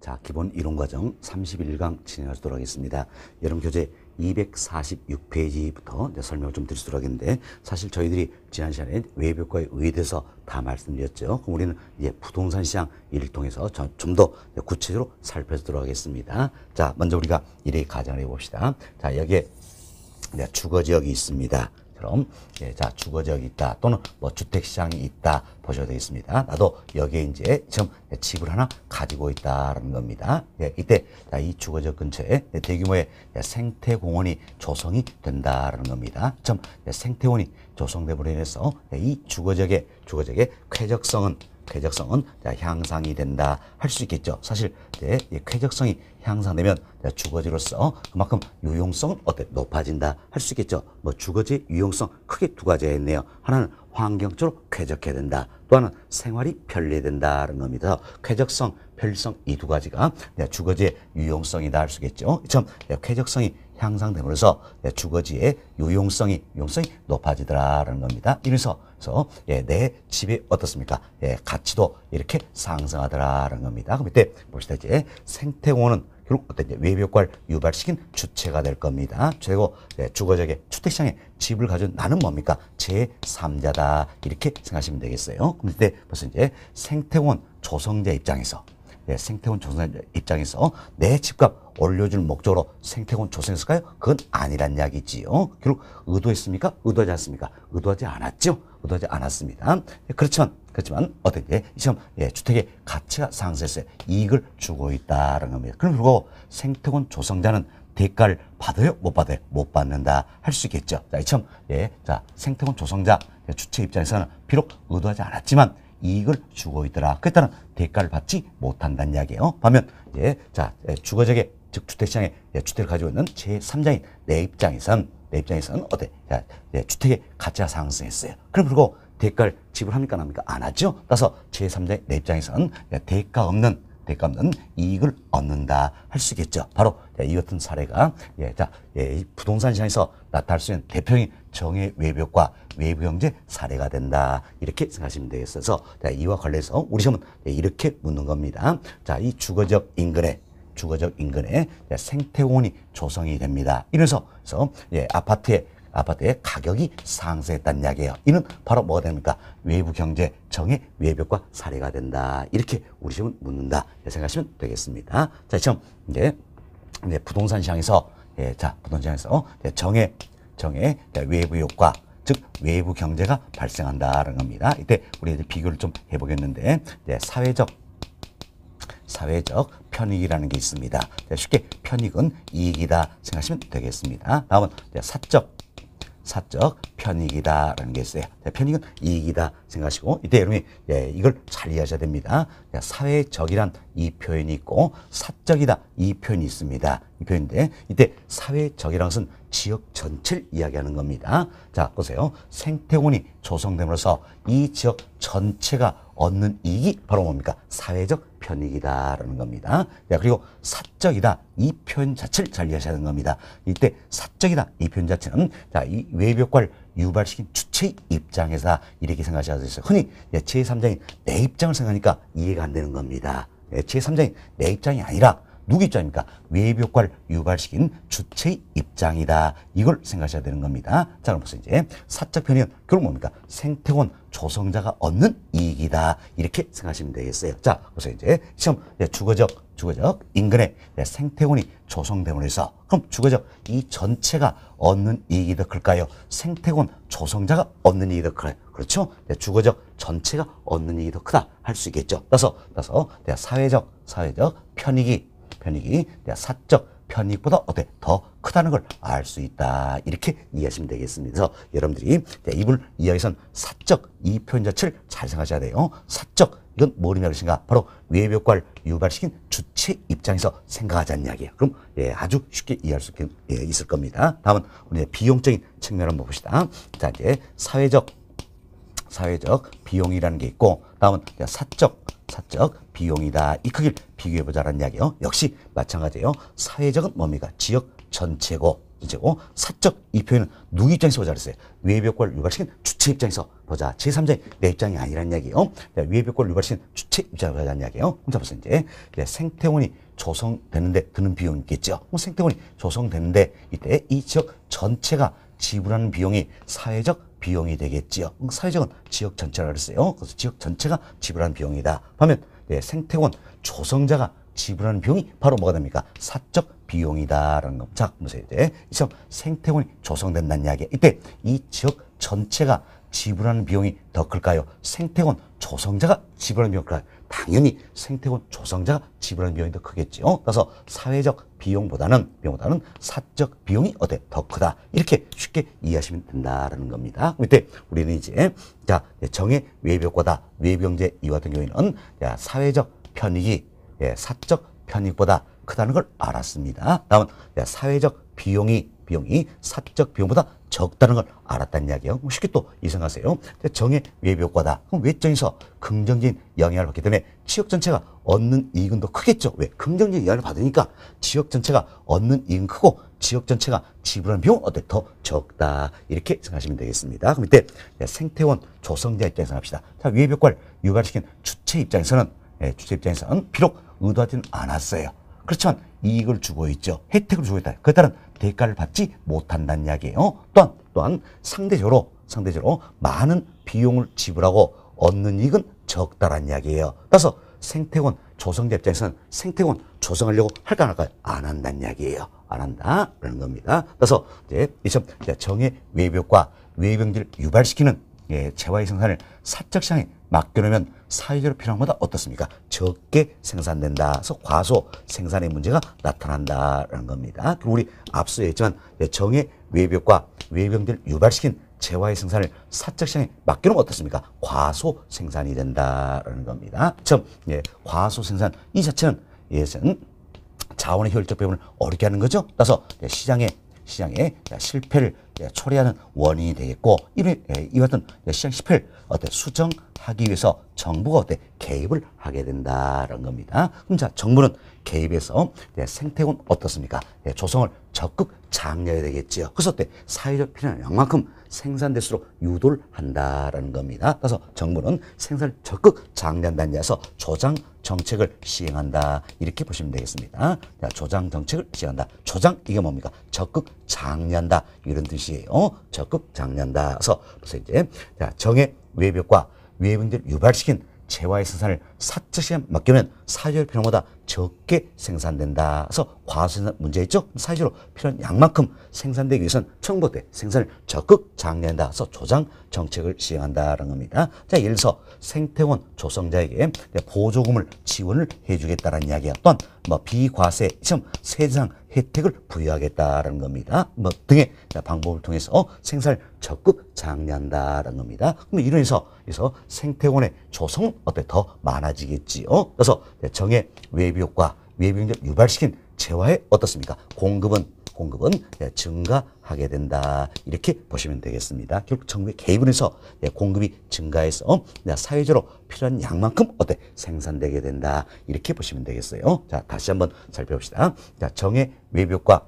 자, 기본 이론 과정 31강 진행하도록 하겠습니다. 여름 교재 246페이지부터 이제 설명을 좀 드리도록 하겠는데 사실 저희들이 지난 시간에 외벽과에 의해서 다 말씀드렸죠. 그럼 우리는 이제 부동산 시장 이를 통해서 좀 더 구체적으로 살펴보도록 하겠습니다. 자, 먼저 우리가 일의 가정을 해봅시다. 자, 여기에 주거 지역이 있습니다. 그럼 예, 자 주거 지역이 있다 또는 뭐 주택 시장이 있다 보셔야 되겠습니다. 나도 여기에 이제 지금 집을 하나 가지고 있다라는 겁니다. 예, 이때 이 주거 지역 근처에 대규모의 생태 공원이 조성이 된다라는 겁니다. 좀 생태원이 조성됨으로 인해서 이 주거 지역의 주거 지역의 쾌적성은 쾌적성은 향상이 된다 할 수 있겠죠. 사실 쾌적성이 향상되면 주거지로서 그만큼 유용성은 어때 높아진다 할 수 있겠죠. 뭐 주거지 유용성 크게 두 가지가 있네요. 하나는 환경적으로 쾌적해야 된다. 또 하나는 생활이 편리해야 된다는 겁니다. 쾌적성, 편리성 이 두 가지가 주거지의 유용성이다 할 수 있겠죠. 이처럼 쾌적성이 향상됨으로써 주거지의 유용성이 유용성이 높아지더라라는 겁니다. 이래서 그래서 예, 내 집이 어떻습니까? 예, 가치도 이렇게 상승하더라라는 겁니다. 그럼 이때 봅시다. 이제 생태공원은 결국 어떤 외벽과를 유발시킨 주체가 될 겁니다. 최고 예, 주거적의 주택시장에 집을 가진 나는 뭡니까? 제3자다. 이렇게 생각하시면 되겠어요. 그럼 이때 벌써 이제 생태공원 조성자 입장에서 예, 생태원 조성자 입장에서 내 집값 올려줄 목적으로 생태원 조성했을까요? 그건 아니란 이야기지요. 결국 의도했습니까? 의도하지 않습니까? 의도하지 않았죠. 얻어지 않았습니다. 그렇지만 그렇지만 어떻게 시험 예, 주택의 가치가 상승해서 이익을 주고 있다라는 겁니다. 그리고 생태권 조성자는 대가를 받아요? 못 받아요? 못 받는다 할 수 있겠죠. 자, 이처럼 예, 자 생태권 조성자 예, 주체 입장에서는 비록 의도하지 않았지만 이익을 주고 있더라. 그에 따른 대가를 받지 못한다는 이야기예요. 반면 예, 자 예, 주거적의 즉 주택시장에 예, 주택을 가지고 있는 제3자인 내 입장에선 내 입장에서는 어때? 야, 내 주택의 가짜 상승했어요. 그럼 그리고 대가를 지불합니까? 안 합니까? 안 하죠. 따라서 제3자의 내 입장에서는 야, 대가 없는 대가 없는 이익을 얻는다 할 수 있겠죠. 바로 야, 이 같은 사례가 예, 자, 예, 부동산 시장에서 나타날 수 있는 대표적인 정의 외벽과 외부 경제 사례가 된다 이렇게 생각하시면 되겠어서 자, 이와 관련해서 우리 시험은 예, 이렇게 묻는 겁니다. 자, 이주거적역 인근에 주거적 인근에 생태원이 공 조성이 됩니다. 이래서 그래서 예, 아파트의 아파트의 가격이 상승했다는 이야기예요. 이는 바로 뭐가 됩니까? 외부 경제 정의 외벽과 사례가 된다. 이렇게 우리 집은 묻는다. 생각하시면 되겠습니다. 자, 지금 이제 이제 부동산 시장에서 예, 자 부동산 시장에서 어, 정의 정의 외부 효과 즉 외부 경제가 발생한다는 겁니다. 이때 우리 이제 비교를 좀 해보겠는데 사회적 사회적 편익이라는 게 있습니다. 네, 쉽게 편익은 이익이다 생각하시면 되겠습니다. 다음은 사적 사적 편익이다라는 게 있어요. 네, 편익은 이익이다 생각하시고 이때 여러분이 예, 이걸 잘 이해하셔야 됩니다. 네, 사회적이란 이 표현이 있고 사적이다 이 표현이 있습니다. 이 표현인데 이때 사회적이라는 것은 지역 전체를 이야기하는 겁니다. 자 보세요. 생태원이 조성됨으로써 이 지역 전체가 얻는 이익이 바로 뭡니까? 사회적 편익이다라는 겁니다. 네, 그리고 사적이다 이 표현 자체를 잘 이해하셔야 하는 겁니다. 이때 사적이다 이 표현 자체는 자, 이 외벽과를 유발시킨 주체 입장에서 이렇게 생각하셔야 되죠. 흔히 제3장이 내 입장을 생각하니까 이해가 안 되는 겁니다. 제3장이 내 입장이 아니라 누구입장입니까? 외부 효과를 유발시킨 주체의 입장이다. 이걸 생각하셔야 되는 겁니다. 자, 그럼 보세요. 이제 사적 편의는 결국 뭡니까? 생태원 조성자가 얻는 이익이다. 이렇게 생각하시면 되겠어요. 자, 보세요. 이제 시험 네, 주거적, 주거적 인근에 네, 생태원이 조성됨으로 해서 그럼 주거적 이 전체가 얻는 이익이 더 클까요? 생태원 조성자가 얻는 이익이 더 클까요? 그렇죠? 네, 주거적 전체가 얻는 이익이 더 크다 할 수 있겠죠. 따서 따서 사회적 사회적 편익이 편익이 내 사적 편익보다 어때 더 크다는 걸 알 수 있다 이렇게 이해하시면 되겠습니다. 그래서 여러분들이 이분 이야기선 사적 이 표현 자체를 잘 생각하셔야 돼요. 사적 이건 뭐냐 그러신가? 바로 외벽과를 유발시킨 주체 입장에서 생각하자는 이야기예요. 그럼 예, 아주 쉽게 이해할 수 예, 있을 겁니다. 다음은 우리 비용적인 측면 한번 봅시다. 자 이제 사회적 사회적 비용이라는 게 있고 다음은 사적 사적 비용이다. 이 크기를 비교해보자는 이야기요. 역시 마찬가지예요. 사회적은 뭡니까? 지역 전체고 이제고 사적 이 표현은 누구 입장에서 보자 그랬어요. 외벽골 유발시킨 주체 입장에서 보자. 제3자의 내 입장이 아니라는 이야기예요. 외벽골 유발시킨 주체 입장에서 보자는 이야기예요. 혼자 보세요. 이제 네, 생태원이 조성되는데 드는 비용이 있겠죠. 생태원이 조성되는데 이때 이 지역 전체가 지불하는 비용이 사회적 비용이 되겠지요. 사회적은 지역 전체라 그랬어요. 어, 그래서 지역 전체가 지불한 비용이다. 하면 네, 예, 생태원 조성자가 지불하는 비용이 바로 뭐가 됩니까? 사적 비용이다라는 겁니다. 자, 보세요. 이제 이처럼 생태원이 조성된다는 이야기. 이때 이 지역 전체가 지불하는 비용이 더 클까요? 생태원 조성자가 지불하는 비용이 클까요? 당연히 생태원 조성자가 지불하는 비용이 더 크겠지요. 어? 그래서 사회적 비용보다는 비용보다는 사적 비용이 어때 더 크다 이렇게 쉽게 이해하시면 된다라는 겁니다. 그때 우리는 이제 자 예, 정의 외벽보다 외병제 이와 같은 경우에는 야, 사회적 편익이 예, 사적 편익보다 크다는 걸 알았습니다. 다음은 야, 사회적 비용이 비용이 사적 비용보다 적다는 걸 알았다는 이야기예요. 쉽게 또 이상하세요. 정의 외부 효과다. 그럼 외적에서 긍정적인 영향을 받기 때문에 지역 전체가 얻는 이익은 더 크겠죠. 왜? 긍정적인 영향을 받으니까 지역 전체가 얻는 이익은 크고 지역 전체가 지불하는 비용은 어때? 더 적다. 이렇게 생각하시면 되겠습니다. 그럼 이때 예, 생태원 조성자 입장에서 합시다. 자, 외부 효과를 유발시킨 주체 입장에서는 예, 주체 입장에서는 비록 의도하지는 않았어요. 그렇지만 이익을 주고 있죠. 혜택을 주고 있다. 그에 따른 대가를 받지 못한다는 이야기예요. 또한 또한 상대적으로 상대적으로 많은 비용을 지불하고 얻는 이익은 적다란 이야기예요. 따라서 생태원 조성자 입장에서는 생태원 조성하려고 할까 안할까안 한다는 이야기예요. 안 한다라는 겁니다. 따라서 이제 이점 정의 외벽과 외병을 유발시키는 예, 재화의 생산을 사적 시장에 맡겨놓으면 사회적으로 필요한 것보다 어떻습니까? 적게 생산된다서 그래 과소 생산의 문제가 나타난다라는 겁니다. 그리고 우리 앞서 얘기했지만 정의 외벽과 외병들을 유발시킨 재화의 생산을 사적 시장에 맡겨놓으면 어떻습니까? 과소 생산이 된다라는 겁니다. 참, 예, 과소 생산 이 자체는 예선 자원의 효율적 배분을 어렵게 하는 거죠. 따라서 예, 시장의 시장의 실패를 예, 초래하는 원인이 되겠고 이와 같은 예, 시장 실패를 어때 수정하기 위해서 정부가 어때 개입을 하게 된다는 겁니다. 그럼 자 정부는 개입해서 예, 생태군 어떻습니까? 조성을 적극 장려해야 되겠지요. 그래서 어때 사회적 필요한 양만큼 생산될수록 유도를 한다라는 겁니다. 그래서 정부는 생산을 적극 장려한다는 데서 조장 정책을 시행한다. 이렇게 보시면 되겠습니다. 자, 조장 정책을 시행한다. 조장 이게 뭡니까? 적극 장려한다. 이런 뜻이에요. 적극 장려한다. 그래서, 그래서 이제 자, 정의 외벽과 외병들을 유발시킨 재화의 생산을 사채시에 맡기면 사회적 필요보다 적게 생산된다. 그래서 과수생산 문제 있죠? 사회로 필요한 양만큼 생산되기 위해서는 청보 때 생산을 적극 장려한다. 그래서 조장 정책을 시행한다는 라 겁니다. 자, 예를 들어서 생태원 조성자에게 보조금을 지원을 해주겠다는 이야기였던 뭐 비과세, 시험 세상 혜택을 부여하겠다라는 겁니다. 뭐 등의 방법을 통해서 어, 생산을 적극 장려한다라는 겁니다. 그럼 이런해서 그래서 생태원의 조성 어때 더 많아지겠지요. 어? 그래서 정의 외비 효과, 외비 력 유발시킨 재화에 어떻습니까? 공급은 공급은 예, 증가하게 된다. 이렇게 보시면 되겠습니다. 결국 정부의 개입을해서 예, 공급이 증가해서 네, 사회적으로 필요한 양만큼 어때? 생산되게 된다. 이렇게 보시면 되겠어요. 자, 다시 한번 살펴봅시다. 자, 정의 외벽과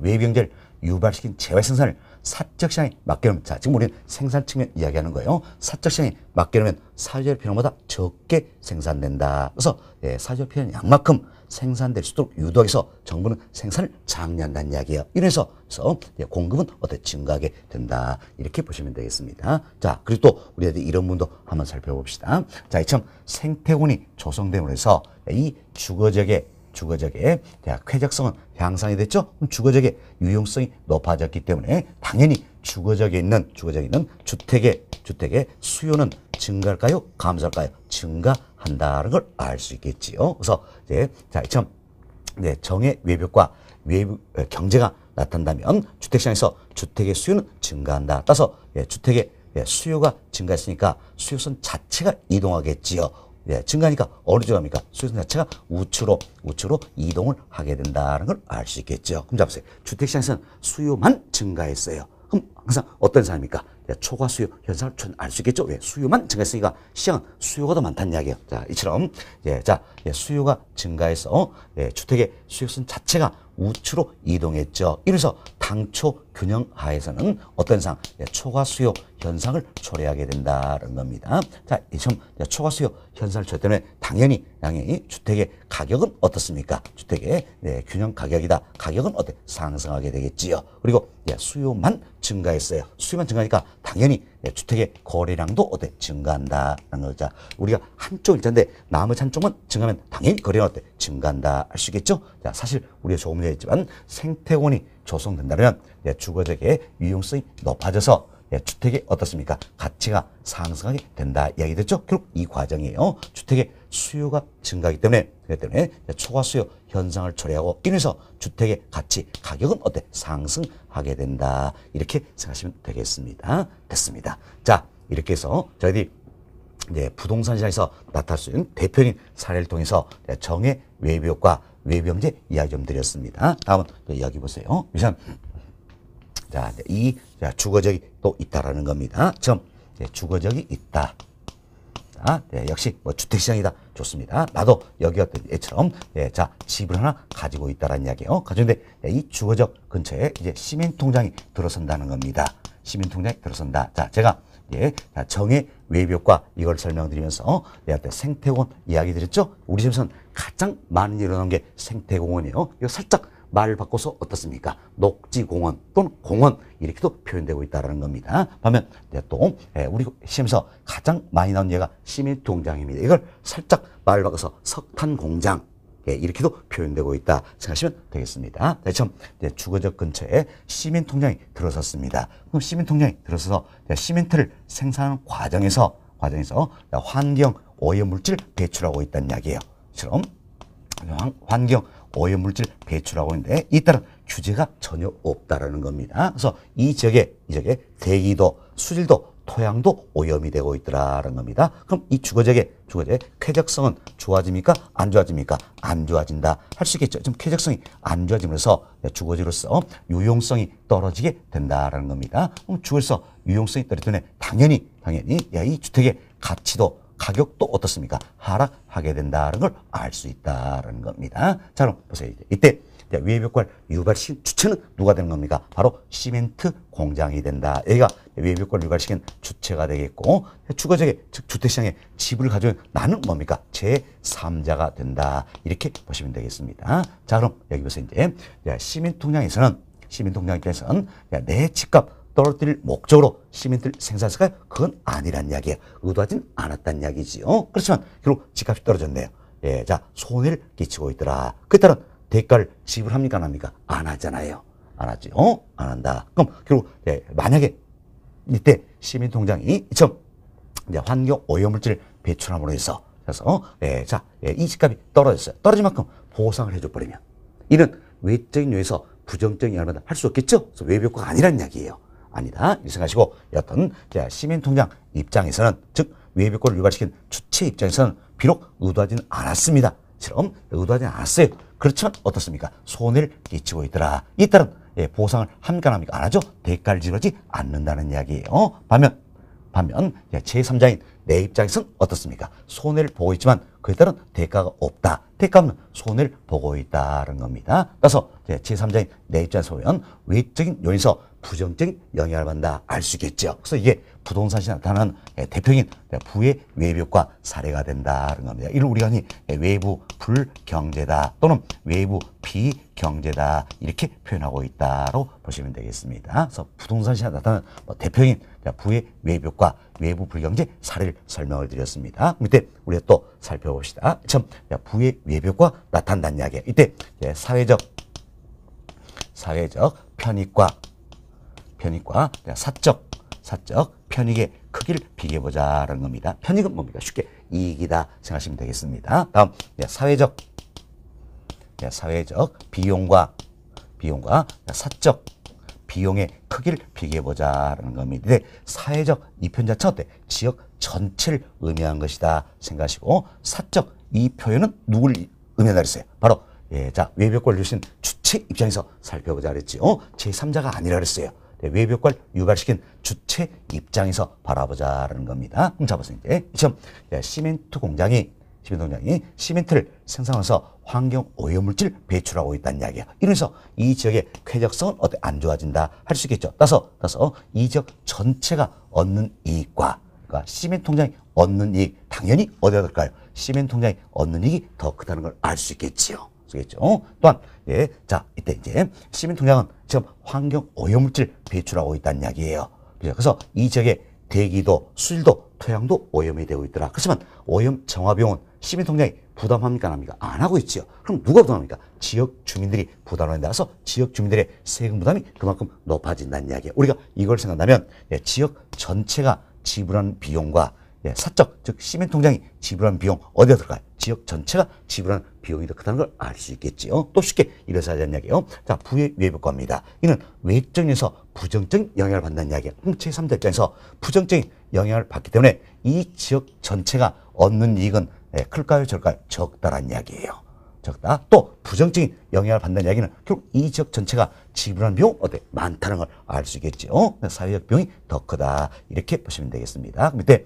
외병제를 유발시킨 재활생산을 사적 시장에 맡겨놓으면 자 지금 우리는 생산 측면 이야기하는 거예요. 사적 시장에 맡겨놓으면 사회적 필요보다 적게 생산된다. 그래서 예, 사회적 필요한 양만큼 생산될 수 있도록 유도해서 정부는 생산을 장려한다는 이야기예요. 이래서 공급은 어떻게 증가하게 된다. 이렇게 보시면 되겠습니다. 자, 그리고 또 우리가 이런 분도 한번 살펴봅시다. 자, 이참 생태군이 조성됨으로 해서 이 주거적의 주거적의 쾌적성은 향상이 됐죠. 그럼 주거적의 유용성이 높아졌기 때문에 당연히 주거적에 있는 주거적에 있는 주택의 주택의 수요는 증가할까요? 감소할까요? 증가 한다는 걸 알 수 있겠지요. 그래서 이제 자, 이참 네, 정의 외벽과 외부 경제가 나타난다면 주택시장에서 주택의 수요는 증가한다. 따라서 예, 주택의 예, 수요가 증가했으니까 수요선 자체가 이동하겠지요. 예, 증가니까 어느 쪽으 합니까? 수요선 자체가 우측으로 우측으로 이동을 하게 된다는 걸 알 수 있겠죠. 그럼 잡으세요. 주택시장에서는 수요만 증가했어요. 그럼 항상 어떤 사람입니까? 예, 초과 수요 현상을 알 수 있겠죠. 왜? 예, 수요만 증가했으니까 시장 수요가 더 많다는 이야기예요. 자, 이처럼 예, 자, 예, 수요가 증가해서 예, 주택의 수요성 자체가 우측으로 이동했죠. 이래서 당초 균형 하에서는 어떤 상, 예, 초과 수요 현상을 초래하게 된다는 겁니다. 자, 이점 예, 초과 수요 현상을 초래되면 당연히 당연히 주택의 가격은 어떻습니까? 주택의 예, 균형 가격이다. 가격은 어때? 상승하게 되겠지요. 그리고 예, 수요만 증가했어요. 수요만 증가니까 당연히 예, 주택의 거래량도 어때? 증가한다는 거죠. 우리가 한쪽 일자인데 나머지 한쪽만 증가하면 당연히 거래량 어때? 증가한다 할수 있겠죠? 자, 사실 우리가 조금 전에 했지만 생태원이 조성된다면 예, 주거재의 유용성이 높아져서 예, 주택이 어떻습니까? 가치가 상승하게 된다 이야기 됐죠? 결국 이 과정이에요. 주택의 수요가 증가하기 때문에 그렇기 때문에 초과 수요 현상을 초래하고 이래서 주택의 가치 가격은 어때? 상승하게 된다. 이렇게 생각하시면 되겠습니다. 됐습니다. 자, 이렇게 해서 저희들이 이 부동산 시장에서 나타날 수 있는 대표적인 사례를 통해서 정의 외비효과 외병제 이야기 좀 드렸습니다. 다음은 또 이야기 보세요. 위선 자, 네, 이 자, 주거적이 또 있다라는 겁니다. 점. 네, 주거적이 있다. 자, 네, 역시 뭐 주택시장이다. 좋습니다. 나도 여기 어떤 애처럼 네, 자 집을 하나 가지고 있다라는 이야기예요. 가지고있는데 네, 예, 이 주거적 근처에 이제 시민 통장이 들어선다는 겁니다. 시민 통장이 들어선다. 자, 제가 예, 자, 정의 외벽과 이걸 설명드리면서 어, 내한테 생태공원 이야기 드렸죠? 우리 집에서는 가장 많이 일어난 게 생태공원이에요. 이거 살짝 말을 바꿔서 어떻습니까? 녹지공원 또는 공원 이렇게도 표현되고 있다는 겁니다. 반면 네, 또 예, 우리 시험에서 가장 많이 나온 예가 시민동장입니다. 이걸 살짝 말을 바꿔서 석탄공장 예, 이렇게도 표현되고 있다 생각하시면 되겠습니다. 네, 참 네, 주거적 근처에 시민통장이 들어섰습니다. 그럼 시민통장이 들어서서 시멘트를 생산하는 과정에서 과정에서 환경 오염물질 배출하고 있다는 이야기예요. 그럼 환경 오염물질 배출하고 있는데 이따른 규제가 전혀 없다라는 겁니다. 그래서 이 지역에 이 지역에 대기도 수질도 토양도 오염이 되고 있더라라는 겁니다. 그럼 이 주거지역의 주거지의 역 쾌적성은 좋아집니까? 안 좋아집니까? 안 좋아진다 할 수 있겠죠. 좀 쾌적성이 안 좋아지면서 주거지로서 유용성이 떨어지게 된다라는 겁니다. 그럼 주거에서 유용성이 떨어지면 당연히 당연히 야, 이 주택의 가치도 가격도 어떻습니까? 하락하게 된다는 걸 알 수 있다는 겁니다. 자, 그럼 보세요. 이때 제이 외벽걸 유발시킨 주체는 누가 되는 겁니까? 바로 시멘트 공장이 된다. 여기가 외벽걸 유발시킨 주체가 되겠고 추가적인 즉 주택시장에 집을 가져온 나는 뭡니까? 제3자가 된다. 이렇게 보시면 되겠습니다. 자 그럼 여기 보세요. 이제 시멘트 통장에서는 시민트 통장 입장에서는 내 집값 떨어뜨릴 목적으로 시민들 생산세가 그건 아니란 이야기야. 의도하진 않았단 이야기지요. 그렇지만 결국 집값이 떨어졌네요. 예, 자, 손해를 끼치고 있더라. 그에 따른 대가를 지불합니까? 안 합니까? 안 하잖아요. 안 하지. 어? 안 한다. 그럼 결국 예, 만약에 이때 시민통장이 이처럼 이제 환경 오염물질 배출함으로 해서 그래서 어? 예, 자, 예, 이 집값이 떨어졌어요. 떨어진 만큼 보상을 해줘버리면 이는 외적인 요에서 부정적인 영향을 할수 없겠죠? 그래서 외벽과가 아니란 이야기예요. 아니다. 인생하시고 여하튼 시민통장 입장에서는 즉 외비권을 유발시킨 주체 입장에서는 비록 의도하지는 않았습니다. 처럼 의도하지는 않았어요. 그렇지만 어떻습니까? 손해를 끼치고 있더라. 이 따른 예, 보상을 함가합니까? 안 하죠. 대가를 지르지 않는다는 이야기예요. 반면 반면 예, 제3자인 내 입장에서는 어떻습니까? 손해를 보고 있지만 그에 따른 대가가 없다. 대가 없는 손해를 보고 있다는 겁니다. 따라서 제3자인 내 입장에서 보면 외적인 요인에서 부정적인 영향을 받는다 알 수 있겠죠. 그래서 이게 부동산시 장 나타나는 예, 대표인 부의 외벽과 사례가 된다는 겁니다. 이를 우리가 흔히 예, 외부 불경제다 또는 외부 비경제다 이렇게 표현하고 있다고 보시면 되겠습니다. 그래서 부동산시 장 나타나는 뭐 대표인 부의 외벽과 외부 불경제 사례를 설명을 드렸습니다. 이때 우리가 또 살펴봅시다. 참 부의 외벽과 나타난다는 이야기. 이때 예, 사회적 사회적 편익과 편익과 사적, 사적 편익의 크기를 비교해보자라는 겁니다. 편익은 뭡니까? 쉽게 이익이다 생각하시면 되겠습니다. 다음, 네, 사회적, 네, 사회적 비용과, 비용과 사적 비용의 크기를 비교해보자라는 겁니다. 사회적 이편 자체는 어때? 지역 전체를 의미한 것이다 생각하시고, 사적 이 표현은 누굴 의미한다 그랬어요? 바로 예, 자, 외벽권을 주신 주체 입장에서 살펴보자 그랬지요. 제3자가 아니라 그랬어요. 네, 외벽을 유발시킨 주체 입장에서 바라보자라는 겁니다. 자, 보세요. 이제 지금 시멘트 공장이 시멘트 공장이 시멘트를 생산해서 환경 오염물질 배출하고 있다는 이야기야. 이러면서이 지역의 쾌적성은 어떻게안 좋아진다 할 수 있겠죠. 따서 따서 이 지역 전체가 얻는 이익과 그러니까 시멘트 통장이 얻는 이익 당연히 어디가 될까요? 시멘트 통장이 얻는 이익이 더 크다는 걸 알 수 있겠지요. 쓰겠죠. 어? 또한 예, 자 이때 이제 시민통장은 지금 환경 오염물질 배출하고 있다는 이야기예요. 그죠? 그래서 이 지역에 대기도 수질도 토양도 오염이 되고 있더라. 그렇지만 오염 정화 비용은 시민통장이 부담합니까 안 합니까? 안 하고 있지요. 그럼 누가 부담합니까? 지역 주민들이 부담하는 따라서 지역 주민들의 세금 부담이 그만큼 높아진다는 이야기예요. 우리가 이걸 생각한다면 예, 지역 전체가 지불한 비용과 예, 사적 즉 시민통장이 지불한 비용 어디에 들어가요? 지역 전체가 지불한 비용이 더 크다는 걸 알 수 있겠지요. 또 쉽게 이래서 하자는 이야기요. 예 자, 부의 외부과입니다. 이는 외적에서 부정적인 영향을 받는 이야기예요. 제3자 입장에서 부정적인 영향을 받기 때문에 이 지역 전체가 얻는 이익은 예, 클까요, 절까요? 적다란 이야기예요. 적다. 또 부정적인 영향을 받는 이야기는 결국 이 지역 전체가 지불한 비용 어때 많다는 걸 알 수 있겠지요. 사회적 비용이 더 크다. 이렇게 보시면 되겠습니다. 그럼 이때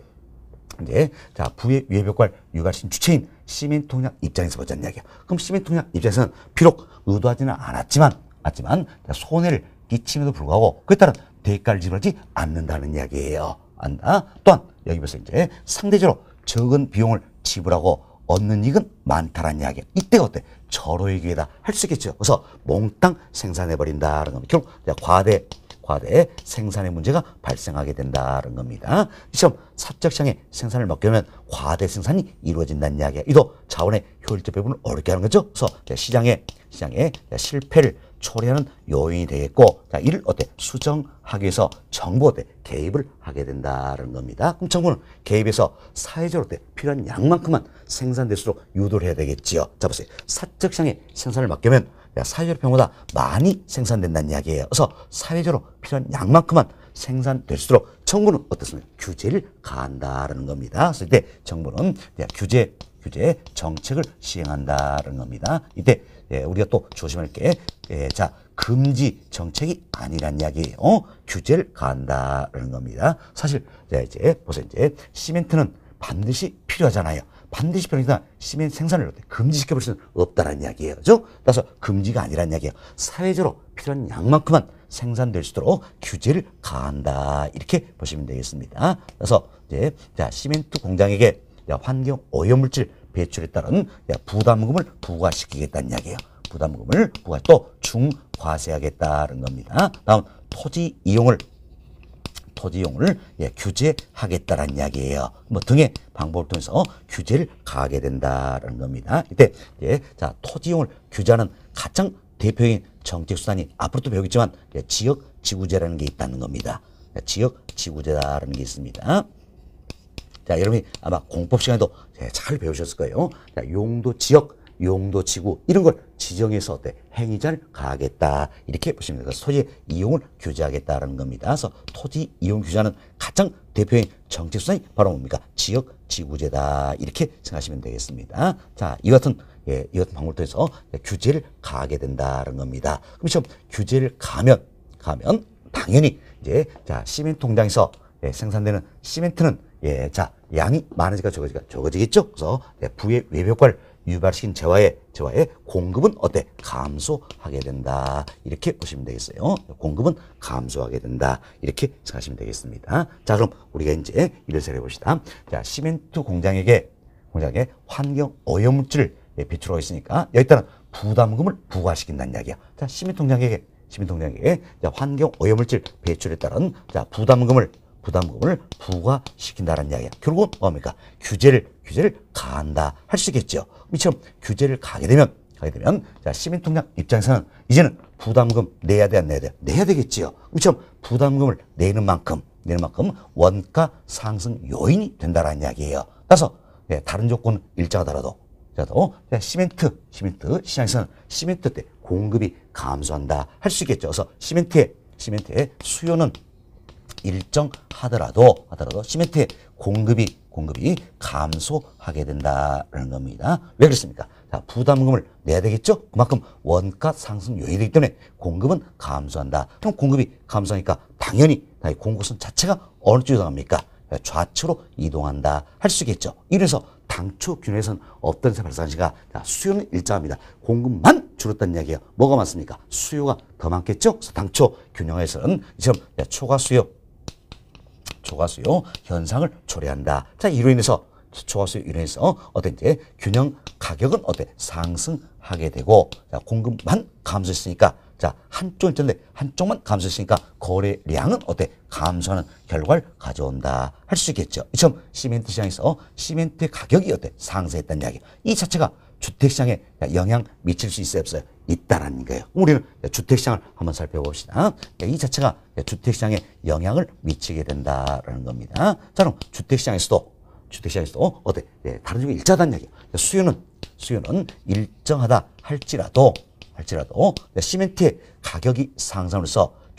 이제 자 부의 외벽과 유가신 주체인 시민 통역 입장에서 보자는 이야기야. 그럼 시민 통역 입장에서는 비록 의도하지는 않았지만 맞지만 손해를 끼침에도 불구하고 그에 따른 대가를 지불하지 않는다는 이야기예요. 안다. 또한 여기 벌써 이제 상대적으로 적은 비용을 지불하고 얻는 이익은 많다라는 이야기. 이때 어때? 절호의 기회다 할 수 있겠죠. 그래서 몽땅 생산해버린다라는 겁니다. 결국 과대 과대 생산의 문제가 발생하게 된다는 겁니다. 시험 사적 시장의 생산을 맡기려면 과대 생산이 이루어진다는 이야기야. 이도 자원의 효율적 배분을 어렵게 하는 거죠. 그래서 시장의 시장의 실패를 초래하는 요인이 되겠고 자, 이를 어때 수정하기 위해서 정부 때 개입을 하게 된다는 겁니다. 그럼 정부는 개입해서 사회적으로 때 필요한 양만큼만 생산될수록 유도를 해야 되겠지요. 자 보세요. 사적 시장의 생산을 맡기면 사회적 평화보다 많이 생산된다는 이야기예요. 그래서 사회적으로 필요한 양만큼만 생산될수록 정부는 어떻습니까? 규제를 가한다라는 겁니다. 그래서 이때 정부는 규제, 규제 정책을 시행한다는 겁니다. 이때 예, 우리가 또 조심할 게, 예, 자, 금지 정책이 아니란 이야기예요. 어? 규제를 가한다는 겁니다. 사실 이제 보세요. 이제 시멘트는 반드시 필요하잖아요. 반드시 변호사 시민 생산을 금지시켜볼 수는 없다는 이야기예요. 그죠? 따라서 금지가 아니라는 이야기예요. 사회적으로 필요한 양만큼만 생산될 수 있도록 규제를 가한다. 이렇게 보시면 되겠습니다. 그래서 이제 자, 시멘트 공장에게 환경 오염물질 배출에 따른 부담금을 부과시키겠다는 이야기예요. 부담금을 부과 또 중과세하겠다는 겁니다. 다음 토지 이용을 토지 용을 예, 규제하겠다라는 이야기예요. 뭐 등의 방법을 통해서 규제를 가하게 된다라는 겁니다. 이때 예, 자 토지 용을 규제하는 가장 대표인 정책 수단이 앞으로도 배우겠지만 예, 지역 지구제라는 게 있다는 겁니다. 예, 지역 지구제라는 게 있습니다. 자 여러분이 아마 공법 시간에도 예, 잘 배우셨을 거예요. 자, 용도 지역 용도, 지구 이런 걸 지정해서 어때 행위자를 가하겠다 이렇게 보시면 됩니다. 소재 이용을 규제하겠다라는 겁니다. 그래서 토지 이용 규제는 가장 대표인 정수성이 바로 뭡니까 지역 지구제다 이렇게 생각하시면 되겠습니다. 자, 이 같은 예, 이 같은 방법을 통해서 규제를 가하게 된다는 겁니다. 그럼 지금 규제를 가면 가면 당연히 이제 자 시멘트 공장에서 예, 생산되는 시멘트는 예, 자 양이 많아지가 적어지가 적어지겠죠. 그래서 예, 부의 외벽과를 유발시킨 재화의 재화의 공급은 어때? 감소하게 된다. 이렇게 보시면 되겠어요. 공급은 감소하게 된다. 이렇게 생각하시면 되겠습니다. 자, 그럼 우리가 이제 이를 세려 봅시다. 자, 시멘트 공장에게 공장에 환경 오염물질을 예, 배출하고 있으니까 여기다는 부담금을 부과시킨다는 이야기야. 자, 시멘트 공장에게 시멘트 공장에게 자, 환경 오염물질 배출에 따른 자, 부담금을 부담금을 부과시킨다는 이야기야. 결국은 뭡니까? 규제를 규제를 가한다 할 수 있겠죠. 이처럼 규제를 가게 되면 가게 되면 자 시민통장 입장에서는 이제는 부담금 내야 돼 안 내야 돼 내야 되겠지요. 이처럼 부담금을 내는 만큼 내는 만큼 원가 상승 요인이 된다라는 이야기예요. 따라서 예, 다른 조건 일정하더라도 자도 어, 예, 시멘트 시멘트 시장에서는 시멘트 때 공급이 감소한다 할 수 있겠죠. 그래서 시멘트의 시멘트의 수요는 일정하더라도 하더라도 시멘트의 공급이 공급이 감소하게 된다는 겁니다. 왜 그렇습니까? 자, 부담금을 내야 되겠죠? 그만큼 원가 상승 요인이기 되 때문에 공급은 감소한다. 그럼 공급이 감소하니까 당연히 나 공급선 자체가 어느 쪽으로 갑니까? 좌측으로 이동한다 할 수 있겠죠. 이래서 당초 균형에선 없던 발산시가 수요는 일정합니다. 공급만 줄었다는 이야기예요. 뭐가 많습니까? 수요가 더 많겠죠? 그래서 당초 균형에서는 지금 초과 수요 조과수요 현상을 초래한다. 자, 이로 인해서 조화수 인해서 어떤 이제 균형 가격은 어때 상승하게 되고 자, 공급만 감소했으니까 자 한쪽은 전에 한쪽만 감소했으니까 거래량은 어때 감소하는 결과를 가져온다 할 수 있겠죠. 이처럼 시멘트 시장에서 시멘트 가격이 어때 상승했다는 이야기. 이 자체가 주택시장에 영향 미칠 수 있어요 없어요? 있다라는 거예요. 우리는 주택시장을 한번 살펴봅시다. 예, 이 자체가 예, 주택시장에 영향을 미치게 된다라는 겁니다. 자 그럼 주택시장에서도 주택시장에서도 어, 어때? 네, 다른 점이 일자단 얘기예요. 수요는 수요는 일정하다 할지라도 할지라도 시멘트의 가격이 상승으로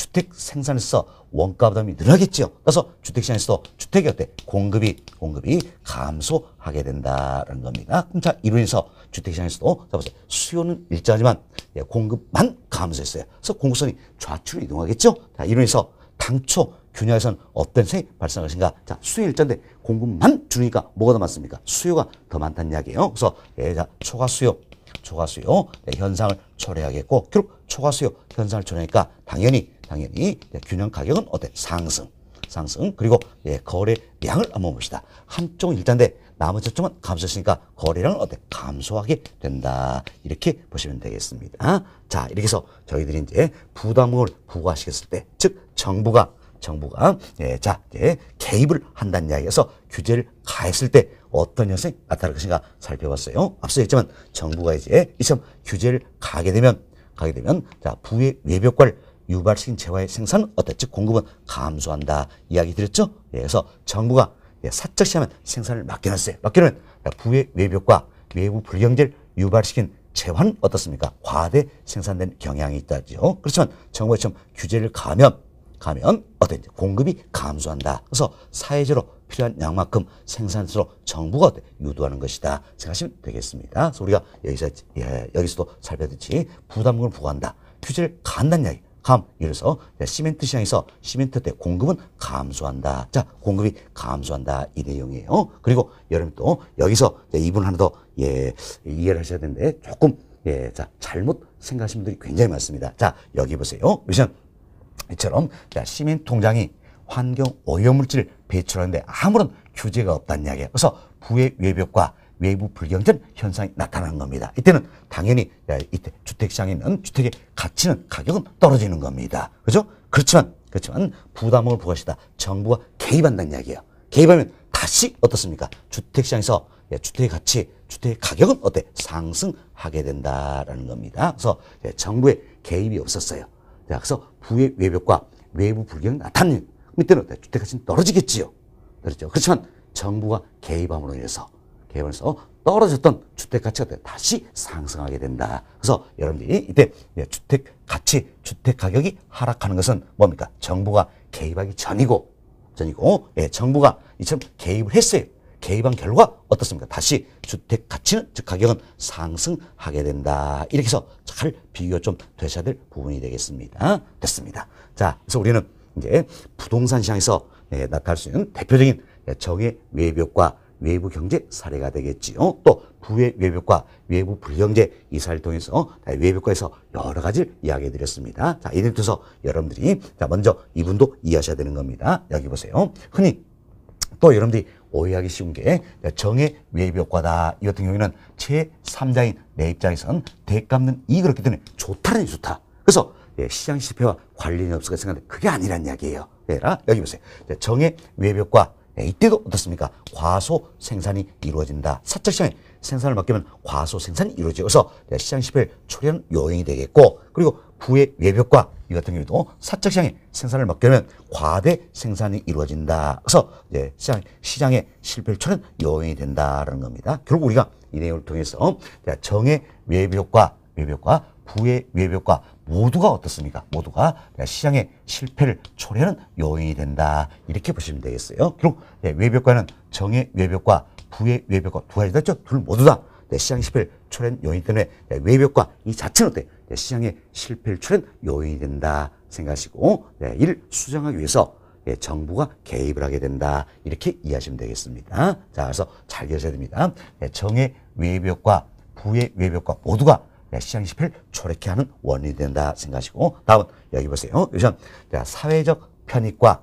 주택 생산에서 원가 부담이 늘어나겠죠. 그래서 주택 시장에서도 주택이 어때? 공급이 공급이 감소하게 된다는 겁니다. 그럼 자 이로 인해서 주택 시장에서도 자 보세요. 수요는 일자하지만 예, 공급만 감소했어요. 그래서 공급선이 좌측으로 이동하겠죠. 자 이로 인해서 당초 균형에선 어떤 생이 발생할 것인가? 자 수요 일자인데 공급만 줄으니까 뭐가 더 많습니까? 수요가 더 많다는 이야기예요. 그래서 예, 자 초과 수요 초과 수요 예, 현상을 초래하겠고 결국 초과 수요 현상을 초래하니까 당연히 당연히 균형 가격은 어때? 상승. 상승. 그리고 예, 거래량을 한번 봅시다. 한쪽은 일단데 나머지 쪽은 감소했으니까 거래량은 어때? 감소하게 된다. 이렇게 보시면 되겠습니다. 자, 이렇게 해서 저희들이 이제 부담금을 부과하시겠을 때, 즉 정부가 정부가 예, 자, 예, 개입을 한다는 이야기에서 규제를 가했을 때 어떤 현상이 나타날 것인가 살펴봤어요. 앞서 얘기했지만 정부가 이제 이처럼 규제를 가게 되면 가게 되면 자, 부의 외벽과를 유발 생재화의 생산 은어땠지 공급은 감소한다 이야기 드렸죠? 예, 그래서 정부가 예, 사적 시하면 생산을 맡겨놨어요. 맡기는 부의 외벽과 외부 불경제를 유발시킨 재화는 어떻습니까? 과대 생산된 경향이 있다죠. 그렇지만 정부가 지금 규제를 가면 가면 어떤지 공급이 감소한다. 그래서 사회적으로 필요한 양만큼 생산수로 정부가 어때? 유도하는 것이다 생각하시면 되겠습니다. 그래서 우리가 여기서 예, 여기서도 살펴듯이 부담금을 부과한다. 규제를 간단 이야기. 감. 이래서 시멘트 시장에서 시멘트 때 공급은 감소한다. 자, 공급이 감소한다. 이 내용이에요. 그리고 여러분 또 여기서 이분 하나 더 예, 이해를 하셔야 되는데 조금 예, 자, 잘못 생각하신 분들이 굉장히 많습니다. 자, 여기 보세요. 보시면 이처럼 자, 시트 통장이 환경 오염물질을 배출하는데 아무런 규제가 없다는 이야기예요. 그래서 부의 외벽과 외부 불경전 현상이 나타나는 겁니다. 이때는 당연히 이때 주택시장에는 주택의 가치는 가격은 떨어지는 겁니다. 그렇죠? 그렇지만 그렇지만 부담을 부과시다 정부가 개입한다는 이야기예요. 개입하면 다시 어떻습니까? 주택시장에서 주택의 가치, 주택의 가격은 어때? 상승하게 된다라는 겁니다. 그래서 예, 정부의 개입이 없었어요. 그래서 부의 외벽과 외부 불경이 나타나는 밑에는 주택 가치는 떨어지겠지요. 그렇죠. 그렇지만 정부가 개입함으로 인해서 개발해서 떨어졌던 주택 가치가 다시 상승하게 된다. 그래서 여러분들이 이때 예, 주택 가치, 주택 가격이 하락하는 것은 뭡니까? 정부가 개입하기 전이고 전이고 예, 정부가 이처럼 개입을 했어요. 개입한 결과 어떻습니까? 다시 주택 가치는 즉 가격은 상승하게 된다. 이렇게 해서 잘 비교 좀 되셔야 될 부분이 되겠습니다. 됐습니다. 자, 그래서 우리는 이제 부동산 시장에서 예, 나타날 수 있는 대표적인 정의 예, 외벽과 외부 경제 사례가 되겠지요. 또 부의 외벽과 외부 불경제 이사를 통해서 외벽과에서 여러 가지 이야기해 드렸습니다. 자, 이를 들어서 여러분들이 자 먼저 이분도 이해하셔야 되는 겁니다. 여기 보세요. 흔히 또 여러분들이 오해하기 쉬운 게 정의 외벽과다. 이 같은 경우에는 제3자인 내 입장에선 대감는 이익을 얻기 때문에 좋다는 좋다. 그래서 예, 시장 실패와 관련이 없을까 생각하는데 그게 아니란 이야기예요. 얘라 여기 보세요. 정의 외벽과 예, 이때도 어떻습니까? 과소 생산이 이루어진다. 사적 시장에 생산을 맡기면 과소 생산이 이루어져고 그래서 시장 실패를 초래하는 요인이 되겠고 그리고 부의 외벽과 이 같은 경우도 사적 시장에 생산을 맡기면 과대 생산이 이루어진다. 그래서 이제 시장, 시장의 실패를 초래하는 요인이 된다라는 겁니다. 결국 우리가 이 내용을 통해서 정의 외벽과 외벽과 부의 외벽과 모두가 어떻습니까? 모두가 시장의 실패를 초래하는 요인이 된다. 이렇게 보시면 되겠어요. 결국 네, 외벽과는 정의 외벽과 부의 외벽과 두 가지 다죠. 둘 모두 다 네, 시장의 실패를 초래한 요인 때문에 네, 외벽과 이 자체는 어때? 네, 시장의 실패를 초래한 요인이 된다 생각하시고 네, 이를 수정하기 위해서 예, 정부가 개입을 하게 된다. 이렇게 이해하시면 되겠습니다. 자, 그래서 잘기셔야 됩니다. 예, 정의 외벽과 부의 외벽과 모두가 네, 시장 실패를 초래케 하는 원인이 된다 생각하시고 다음은 여기 보세요. 요즘 내가 사회적 편익과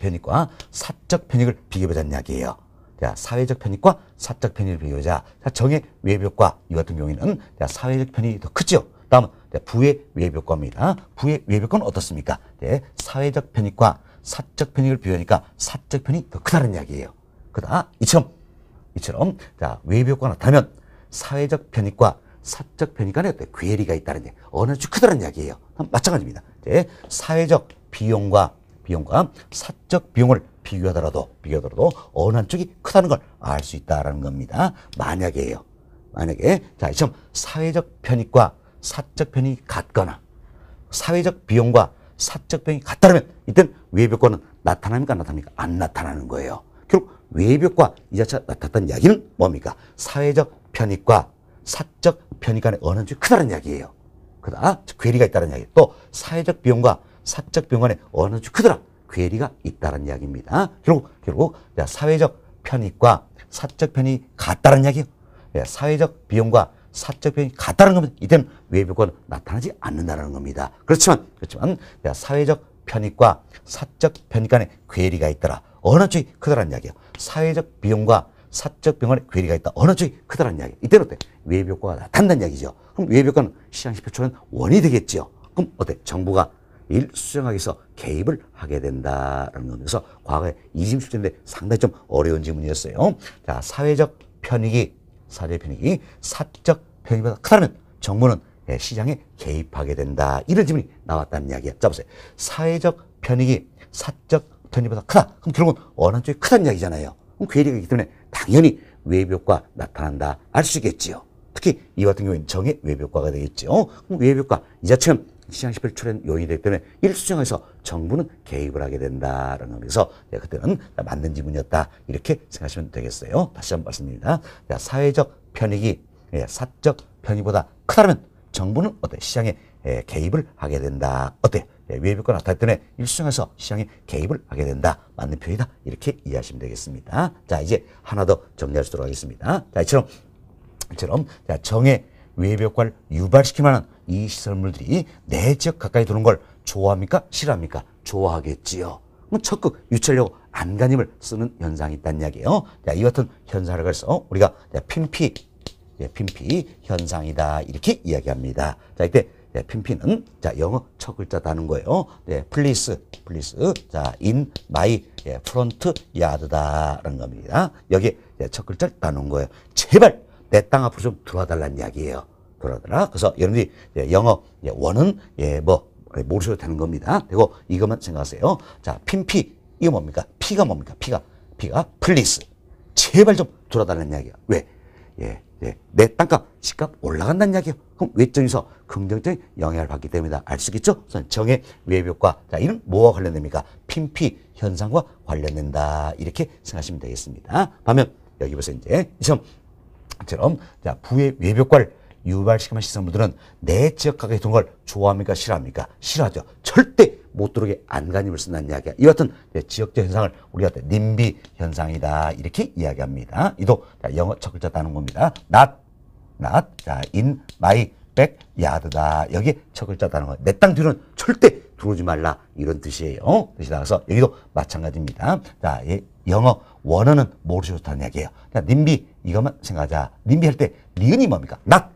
편익과 사적 편익을 비교해보자는 이야기예요. 자, 사회적 편익과 사적 편익을 비교하자. 자, 정의 외벽과 이 같은 경우에는 자, 사회적 편익이 더 크죠. 다음은 자, 부의 외벽과입니다. 부의 외벽과는 어떻습니까? 네, 사회적 편익과 사적 편익을 비교하니까 사적 편익이 더 크다는 이야기예요. 그다 이처럼 이처럼 자, 외벽과 나타나면 사회적 편익과 사적 편익안에 어때? 괴리가 있다는 얘기. 어느 쪽 크다는 이야기예요. 아, 마찬가지입니다. 이제 사회적 비용과 비용과 사적 비용을 비교하더라도 비교하더라도 어느 한쪽이 크다는 걸 알 수 있다라는 겁니다. 만약에요. 만약에 자, 지금 사회적 편익과 사적 편익이 같거나 사회적 비용과 사적 편익이 같다면 이땐 외벽과는 나타납니까 나타납니까? 안 나타나는 거예요. 결국 외벽과 이자차 나타났다는 이야기는 뭡니까? 사회적 편익과 사적 편익간의 언어는 크다는 이야기예요. 크다. 괴리가 있다는 이야기. 또 사회적 비용과 사적 비용 간의 어느 크더라. 괴리가 있다는 이야기입니다. 결국 결국 사회적 편익과 사적 편익 같다는 이야기예 예, 사회적 비용과 사적 비용 같다는 겁니다. 이때는 외부권 나타나지 않는다는 겁니다. 그렇지만 그렇지만 사회적 편익과 사적 편익 간의 괴리가 있더라. 어느 쪽이 크다는 이야기예요. 사회적 비용과 사적 병원에 괴리가 있다. 어느 쪽이 크다는 이야기. 이때는 어때? 외벽과가 나타난 이야기죠. 그럼 외벽과는 시장 시표초는 원이 되겠지요. 그럼 어때? 정부가 일 수정하기 위해서 개입을 하게 된다라는 면에서 과거에 이심 수제인데 상당히 좀 어려운 질문이었어요. 자, 사회적 편익이, 사회적 편익이 사적 편익보다 크다면 정부는 예, 시장에 개입하게 된다. 이런 질문이 나왔다는 이야기야. 자, 보세요. 사회적 편익이 사적 편익보다 크다. 그럼 결국은 어느 쪽이 크다는 이야기잖아요. 그럼 괴리가 있기 때문에 당연히 외벽과 나타난다 알 수 있겠지요. 특히 이 같은 경우에는 정의 외벽과가 되겠지요. 어? 그럼 외벽과 이 자체는 시장 시패 출현 요인이 되기 때문에 일수정에서 정부는 개입을 하게 된다라는 미에서내 네, 그때는 맞는 지문이었다 이렇게 생각하시면 되겠어요. 다시 한번 말씀드립니다. 사회적 편익이 예, 사적 편익보다 크다면 정부는 어때 시장에 예, 개입을 하게 된다 어때 외의 효과 나타날 때는 일정에서 시장에 개입을 하게 된다. 맞는 표현이다. 이렇게 이해하시면 되겠습니다. 자, 이제 하나 더정리하시도록 하겠습니다. 자, 이처럼, 이처럼, 자, 정의 외의 효과를 유발시킬 만한 이 시설물들이 내 지역 가까이 도는 걸 좋아합니까? 싫어합니까? 좋아하겠지요. 그럼 적극 유찰력 안간힘을 쓰는 현상이 있다는 이야기예요. 자, 이 같은 현상을 그래서 우리가 핀피, 예, 핀피 현상이다. 이렇게 이야기합니다. 자, 이때 네, 예, 핀핀은 자 영어 첫 글자다는 거예요. 네, 플리스 플리스 자인 마이 예, 프론트 야드다라는 겁니다. 여기 예, 첫글자 다는 거예요. 제발 내 땅 앞으로 좀 들어와달라는 이야기예요. 그러더라 그래서 여러분이 예, 영어 예, 원은 예, 뭐 예, 모르셔도 되는 겁니다. 그리고 이것만 생각하세요. 자 핀피 이거 뭡니까? 피가 뭡니까? 피가 피가 플리스 제발 좀 들어와달라는 이야기야. 왜? 예, 예, 내 땅값, 집값 올라간다는 이야기예요. 그럼 외적에서 긍정적인 영향을 받기 때문이다. 알 수 있겠죠? 우선 정의 외벽과 자, 이는 뭐와 관련됩니까? 핀피 현상과 관련된다. 이렇게 생각하시면 되겠습니다. 반면 여기 보세요. 이제 이처럼 자, 부의 외벽과를 유발시키는 시선물들은내 지역 가게 들어온 걸 좋아합니까? 싫어합니까? 싫어하죠. 절대 못 들어오게 안간힘을 쓴다는 이야기야. 이와 같은 지역적 현상을 우리가 님비 현상이다. 이렇게 이야기합니다. 이도 영어 첫 글자 따는 겁니다. not, not, 자, in my 야드다. 여기 첫 글자 단어가 내땅 뒤로는 절대 들어오지 말라. 이런 뜻이에요. 뜻이 나와서 여기도 마찬가지입니다. 자, 예, 영어 원어는 모르셔도 좋다는 이야기예요. 자, 님비 이것만 생각하자. 님비 할 때니은이 뭡니까? 낫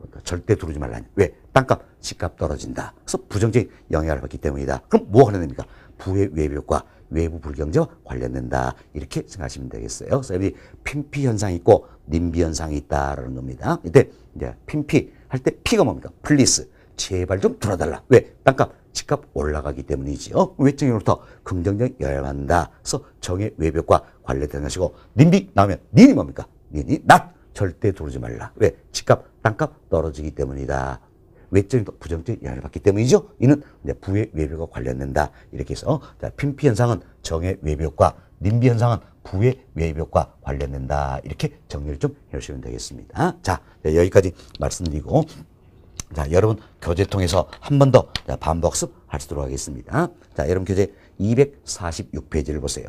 그러니까 절대 두르지 말라니. 왜? 땅값, 집값 떨어진다. 그래서 부정적인 영향을 받기 때문이다. 그럼 뭐가 됩니까? 부의 외벽과 외부 불경제와 관련된다. 이렇게 생각하시면 되겠어요. 그래서 여기 핀피 현상이 있고 님비 현상이 있다라는 겁니다. 이때 이제 핀피 할 때 피가 뭡니까? 플리스. 제발 좀 돌아달라. 왜? 땅값, 집값 올라가기 때문이지요. 외적으로부터 긍정적 영향을 받는다. 그래서 정의 외벽과 관련된 것이고 님비 나오면 니이 뭡니까? 니니 낫. 절대 들어지 말라. 왜? 집값, 땅값 떨어지기 때문이다. 외적인 부정적인 영향을 받기 때문이죠. 이는 부의 외벽과 관련된다. 이렇게 해서 어? 자, 핀피 현상은 정의 외벽과 님비 현상은 부의 외벽과 관련된다. 이렇게 정리를 좀 해주시면 되겠습니다. 자, 네, 여기까지 말씀드리고 자, 여러분 교재 통해서 한 번 더 반복 습하시도록 하겠습니다. 자, 여러분 교재 246페이지를 보세요.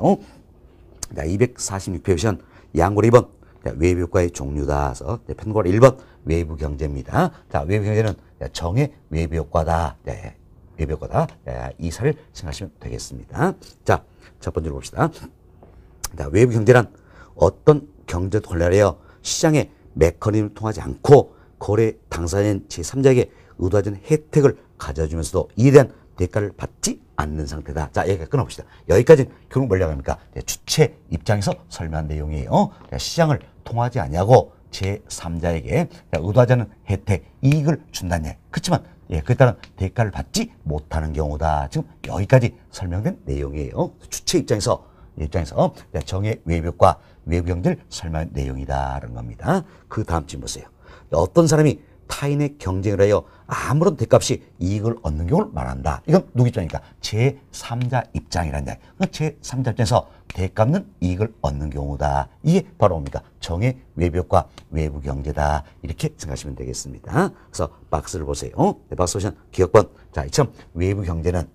자, 246페이지는 양골 2번 외부 효과의 종류다. 그래서 편고라 1번 외부 경제입니다. 자, 외부 경제는 정의 외부 효과다. 네, 외부 효과다. 네, 이 사를 생각하시면 되겠습니다. 자, 첫 번째로 봅시다. 자, 외부 경제란 어떤 경제 권리하여 시장의 메커니즘을 통하지 않고 거래 당사자인 제3자에게 의도하지 는 혜택을 가져주면서도 이에 대한 대가를 받지 않는 상태다. 자, 여기까지 끊어봅시다. 여기까지 결국 뭘라고 합니까? 네, 주체 입장에서 설명한 내용이에요. 그러니까 시장을 통하지 않냐고 제3자에게 그러니까 의도하지 않은 혜택, 이익을 준다는 얘 예. 그렇지만 예, 그에 따른 대가를 받지 못하는 경우다. 지금 여기까지 설명된 내용이에요. 주체 입장에서 입장에서 그러니까 정의 외벽과 외부 경제를 설명한 내용이다라는 겁니다. 그 다음 질문 보세요. 어떤 사람이 타인의 경쟁을 하여 아무런 대값이 이익을 얻는 경우를 말한다. 이건 누구 입장입니까? 제3자 입장이란다. 그 제3자 입장에서 대값는 이익을 얻는 경우다. 이게 바로 뭡니까? 정의 외벽과 외부 경제다. 이렇게 생각하시면 되겠습니다. 그래서 박스를 보세요. 어? 네, 박스 보시면 기억번. 자, 이참 외부 경제는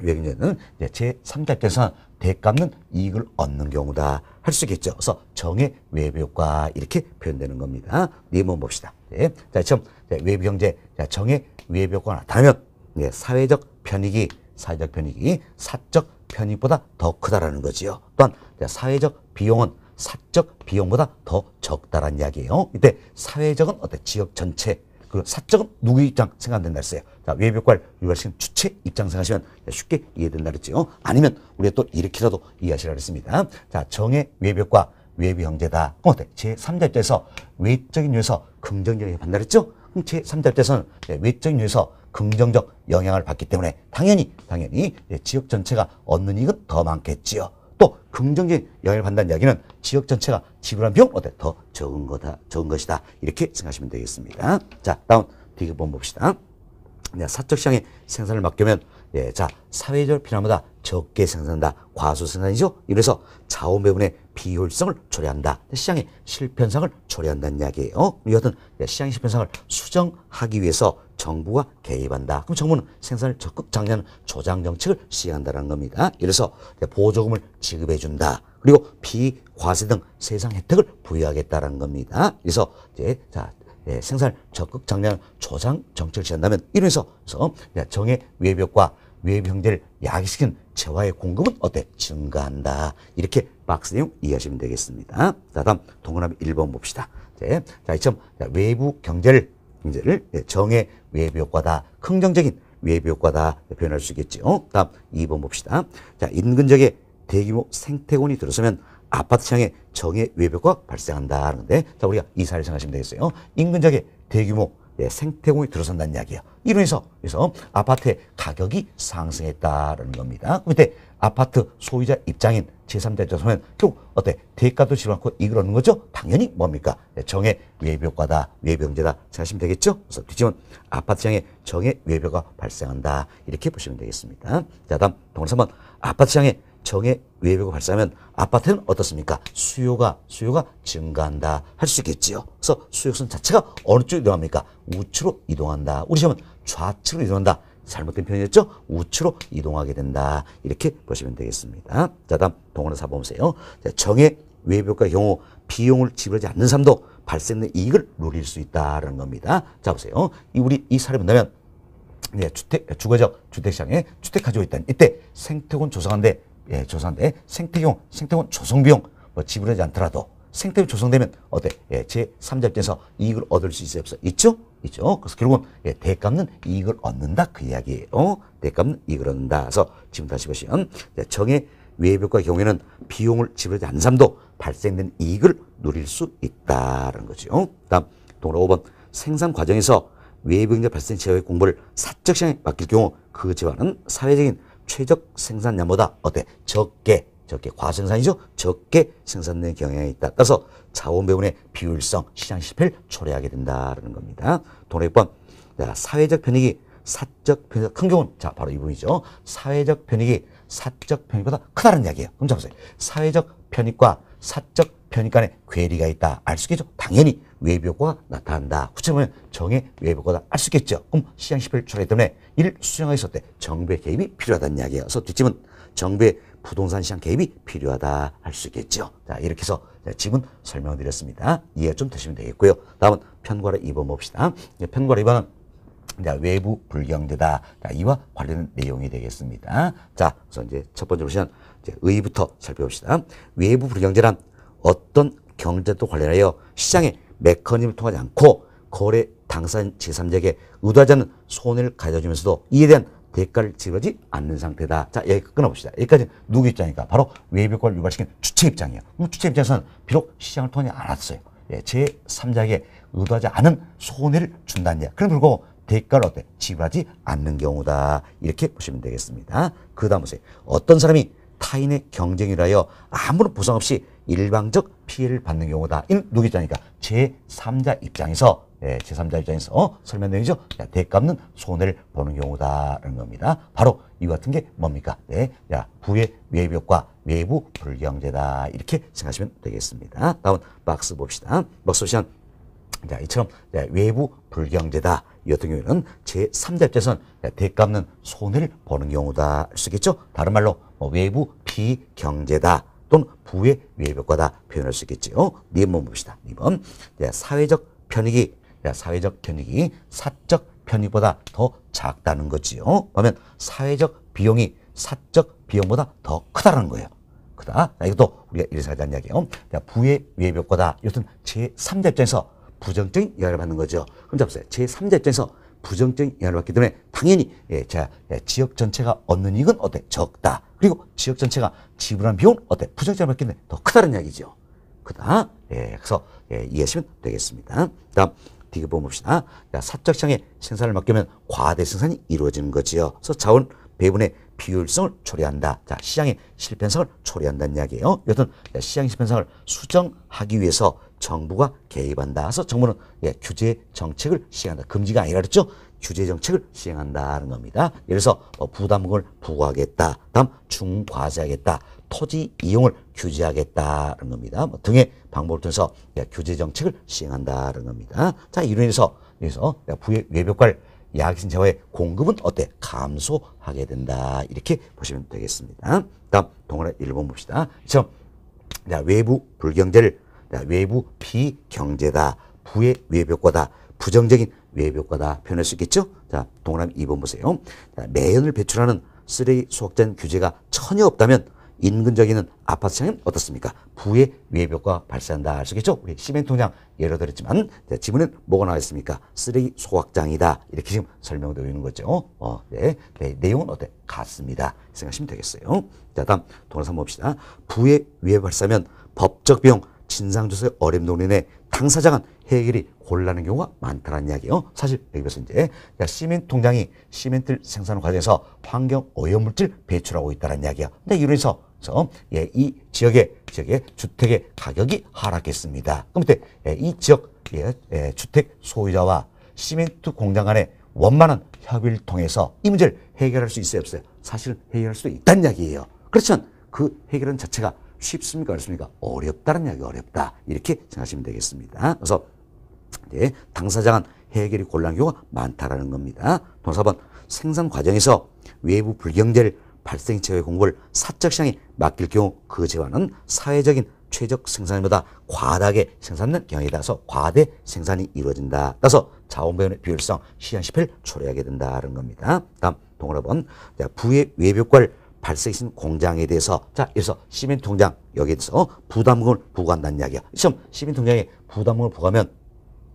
외경제는 제3자 입장에서 대값는 이익을 얻는 경우다 할 수 있겠죠. 그래서 정의 외부 효과 이렇게 표현되는 겁니다. 네번 봅시다. 네. 자, 지금 네, 외부 경제 자, 정의 외부 효과 나타나면 네, 사회적 편익이 사회적 편익이 사적 편익보다 더 크다라는 거지요. 또한 사회적 비용은 사적 비용보다 더적다는 이야기예요. 이때 사회적은 어때? 지역 전체 그 사적은 누구 입장 생각된다 했어요. 자, 외벽괄 과 유발신 주체 입장 생각하시면 쉽게 이해된다 그랬죠. 아니면 우리가 또 이렇게라도 이해하시라 그랬습니다. 자, 정의 외벽과 외부 형제다. 그럼 어때? 제3자 입장에서 외적인 요에서 긍정적인 영향을 받는다 그랬죠? 그럼 제3자 입장에서는 외적인 요에서 긍정적 영향을 받기 때문에 당연히, 당연히 네, 지역 전체가 얻는 이익은 더 많겠지요. 긍정적인 영향을 받는다는 이야기는 지역 전체가 지불한 비용 어때? 더 적은 거다, 적은 것이다. 이렇게 생각하시면 되겠습니다. 자, 다음 비교본 봅시다. 네, 사적 시장의 생산을 맡기면 예, 자, 사회적 필요보다 적게 생산한다. 과소 생산이죠. 이래서 자원 배분의 비효율성을 초래한다. 네, 시장의 실편상을 초래한다는 이야기예요. 여하튼 예, 시장의 실편상을 수정하기 위해서 정부가 개입한다. 그럼 정부는 생산을 적극 장려하는 조장 정책을 시행한다는 겁니다. 이래서 보조금을 지급해 준다. 그리고 비과세 등 세상 혜택을 부여하겠다는 겁니다. 그래서 이제 자 예, 생산을 적극 장려하는 조장 정책을 시행한다면 이래서 정의 외벽과 외벽 형제를 야기시킨 재화의 공급은 어때? 증가한다. 이렇게 박스 내용 이해하시면 되겠습니다. 자, 다음 동그라미 1번 봅시다. 네. 자, 이처럼 외부 경제를 경제를 예, 정의 외부 효과다. 긍정적인 외부 효과다. 표현할 수 있겠죠. 어? 다음 2번 봅시다. 자, 인근지역에 대규모 생태곤이 들어서면 아파트 시장에 정의 외벽과 발생한다. 하는데 자, 우리가 이사를 생각하시면 되겠어요. 인근지역에 대규모 예, 생태공이 들어선다는 이야기예요. 이로 인 해서 그래서 아파트의 가격이 상승했다라는 겁니다. 그때 아파트 소유자 입장인 제3자 소면 결국 어때? 대가도 지원하고 이익을 는 거죠? 당연히 뭡니까? 네, 정의 외벽과다, 외병제다 생각하시면 되겠죠? 그래서 뒤집은 아파트장에 정의 외벽가 발생한다. 이렇게 보시면 되겠습니다. 자, 다음 동영상 3번. 아파트장에 정의 외벽이 발생하면 아파트는 어떻습니까? 수요가 수요가 증가한다 할 수 있겠지요. 그래서 수요선 자체가 어느 쪽으로 이동합니까? 우측으로 이동한다. 우리 시험은 좌측으로 이동한다. 잘못된 표현이었죠? 우측으로 이동하게 된다. 이렇게 보시면 되겠습니다. 자, 다음 동원을 사보세요. 자, 정의 외벽과 경우 비용을 지불하지 않는 사람도 발생된 이익을 누릴 수 있다라는 겁니다. 자, 보세요. 이 우리 이 사례 본다면 네, 예, 주택 주거적 주택 시장에 주택 가지고 있다. 이때 생태원 조성한데 예, 조성한데 생태용 생태원 조성 비용 뭐 지불하지 않더라도 생태계 조성되면 어때? 예, 제3자 입장에서 이익을 얻을 수 있어요? 없어? 있죠? 있죠. 그래서 결국은 예, 대값는 이익을 얻는다 그 이야기예요. 대값는 이익을 얻는다. 그래서 지금 다시 보시면 예, 정의 외벽과 경우에는 비용을 지불하지 않는 사람도 발생된 이익을 누릴 수있다는 거죠. 다음 동그라 5번 생산 과정에서 외병자 발생 제어의 공부를 사적 시장에 맡길 경우 그 제어는 사회적인 최적 생산량보다 어때 적게 적게 과생산이죠. 적게 생산된 경향이 있다. 따라서 자원 배분의 비율성 시장 실패를 초래하게 된다는 겁니다. 돈의 6번. 자, 사회적 편익이 사적 편익 큰 경우는 자, 바로 이 부분이죠. 사회적 편익이 사적 편익보다 크다는 이야기예요. 그럼 잡으세요. 사회적 편익과 사적 편익 간의 괴리가 있다. 알 수 있겠죠? 당연히 외부 효과가 나타난다. 후체면 정의 외부 효과다. 알 수 있겠죠? 그럼 시장 실패를 초래했기 때문에 이를 수정하기 있었대. 정부의 개입이 필요하다는 이야기예요. 그래서 뒷짐은 정부의 부동산 시장 개입이 필요하다 할 수 있겠죠. 자, 이렇게 해서 지분 설명드렸습니다. 이해 좀 되시면 되겠고요. 다음은 편과를 2번 봅시다. 예, 편과를 2번은 외부 불경제다. 자, 이와 관련된 내용이 되겠습니다. 자, 우선 이제 첫 번째 보시면 이제 의부터 살펴봅시다. 외부 불경제란 어떤 경제도 관련하여 시장의 메커니즘을 통하지 않고 거래 당사인 제3자에게 의도하지 않는 손해를 가져주면서도 이에 대한 대가를 치르지 않는 상태다. 자, 여기 끊어봅시다. 여기까지 누구 입장인가 바로 외벽권을 유발시킨 주체 입장이에요. 주체 입장에서는 비록 시장을 통해알았어요 예, 제3자에게 의도하지 않은 손해를 준다는 얘 그럼 그리고 대가를 어때? 지불하지 않는 경우다. 이렇게 보시면 되겠습니다. 그 다음 보세요. 어떤 사람이 타인의 경쟁이라여 아무런 보상 없이 일방적 피해를 받는 경우다. 이는 누구 입장이니까? 제3자 입장에서 예, 제3자 입장에서 어? 설명드리죠? 야, 대값는 손해를 보는 경우다라는 겁니다. 바로 이 같은 게 뭡니까? 네, 야, 부의 외벽과 외부 불경제다 이렇게 생각하시면 되겠습니다. 다음 박스 봅시다. 박스 봅시다. 자, 이처럼 자, 외부 불경제다. 이 같은 경우에는 제3자 입장에서는 대값는 손해를 보는 경우다 할 수 있겠죠? 다른 말로 뭐 외부 비경제다. 또는 부의 외벽과다 표현할 수 있겠지요. 네번 봅시다. 네번 사회적 편익이 사회적 편익이 사적 편익보다 더 작다는 거지요. 그러면 사회적 비용이 사적 비용보다 더 크다는 거예요. 크다. 아, 이것도 우리가 일사에 대한 이야기예요. 부의 외벽보다 이것은 제3자 입장에서 부정적인 영향을 받는 거죠. 그럼 잡으세요. 제3자 입장에서 부정적인 영향을 받기 때문에 당연히 예, 자, 예, 지역 전체가 얻는 이익은 어때? 적다. 그리고 지역 전체가 지불한 비용은 어때? 부정적인 받기 때문에 더 크다는 이야기죠. 크다. 예, 그래서 예, 이해하시면 되겠습니다. 다음 비교해 봅시다. 자, 사적장애 생산을 맡기면 과대 생산이 이루어지는 거지요. 그래서 자원 배분의 비효율성을 초래한다. 자, 시장의 실편성을 초래한다는 이야기예요. 여튼 시장의 실편성을 수정하기 위해서 정부가 개입한다. 그래서 정부는 예, 규제 정책을 시행한다. 금지가 아니라 그랬죠? 규제 정책을 시행한다는 겁니다. 예를 들어서 뭐 부담금을 부과하겠다. 다음 중과세하겠다. 토지 이용을 규제하겠다는 겁니다. 뭐 등의 방법을 통해서 규제 정책을 시행한다는 겁니다. 자, 이로 인해서 그래서 부의외벽과 약신 자화의 공급은 어때? 감소하게 된다. 이렇게 보시면 되겠습니다. 다음 동그라 1번 봅시다. 참, 자, 외부 불경제를 외부 비경제다. 부의 외벽과다. 부정적인 외벽과다 표현할 수 있겠죠? 자, 동그라미 2번 보세요. 자, 매연을 배출하는 쓰레기 소각된 규제가 전혀 없다면 인근적에 는아파트장은 어떻습니까? 부의 외벽과 발생한다 할수 있겠죠? 우리 시멘트 공장 예로 들었지만 네, 지문은 뭐가 나와 있습니까? 쓰레기 소각장이다 이렇게 지금 설명되어 있는 거죠. 어, 네, 네 내용은 어때? 같습니다. 생각하시면 되겠어요. 자, 다음 동영상 봅시다. 부의 위벽 발사면 법적 비용 진상조사의 어려움 논인에 당사자간 해결이 곤란한 경우가 많다는 이야기예요. 사실 여기서 이제 시멘트 통장이 시멘트를 생산하는 과정에서 환경 오염물질 배출하고 있다는 이야기야. 근데 이론에서 그래서 예, 이 지역의 지역의 주택의 가격이 하락했습니다. 그럼 그 예, 이 지역 예, 예, 주택 소유자와 시멘트 공장 간의 원만한 협의를 통해서 이 문제를 해결할 수 있어요 없어요? 사실 해결할 수 있다는 이야기예요. 그렇지만 그 해결은 자체가 쉽습니까 어렵습니까? 어렵다는 이야기 어렵다 이렇게 생각하시면 되겠습니다. 그래서 예, 당사자 간 해결이 곤란 경우가 많다라는 겁니다. 동번 생산 과정에서 외부 불경제를 발생 체의 공급을 사적 시장에 맡길 경우 그 재화는 사회적인 최적 생산보다 과다하게 생산된 경향에 따라서 과대 생산이 이루어진다. 따라서 자원 배분의 비효율성, 시장 실패를 초래하게 된다는 겁니다. 다음 동그라 번 부의 외벽과를 발생신 공장에 대해서 자 여기서 시민 통장 여기에서 부담금을 부과한다는 이야기야. 시험 시민 통장에 부담금을 부과하면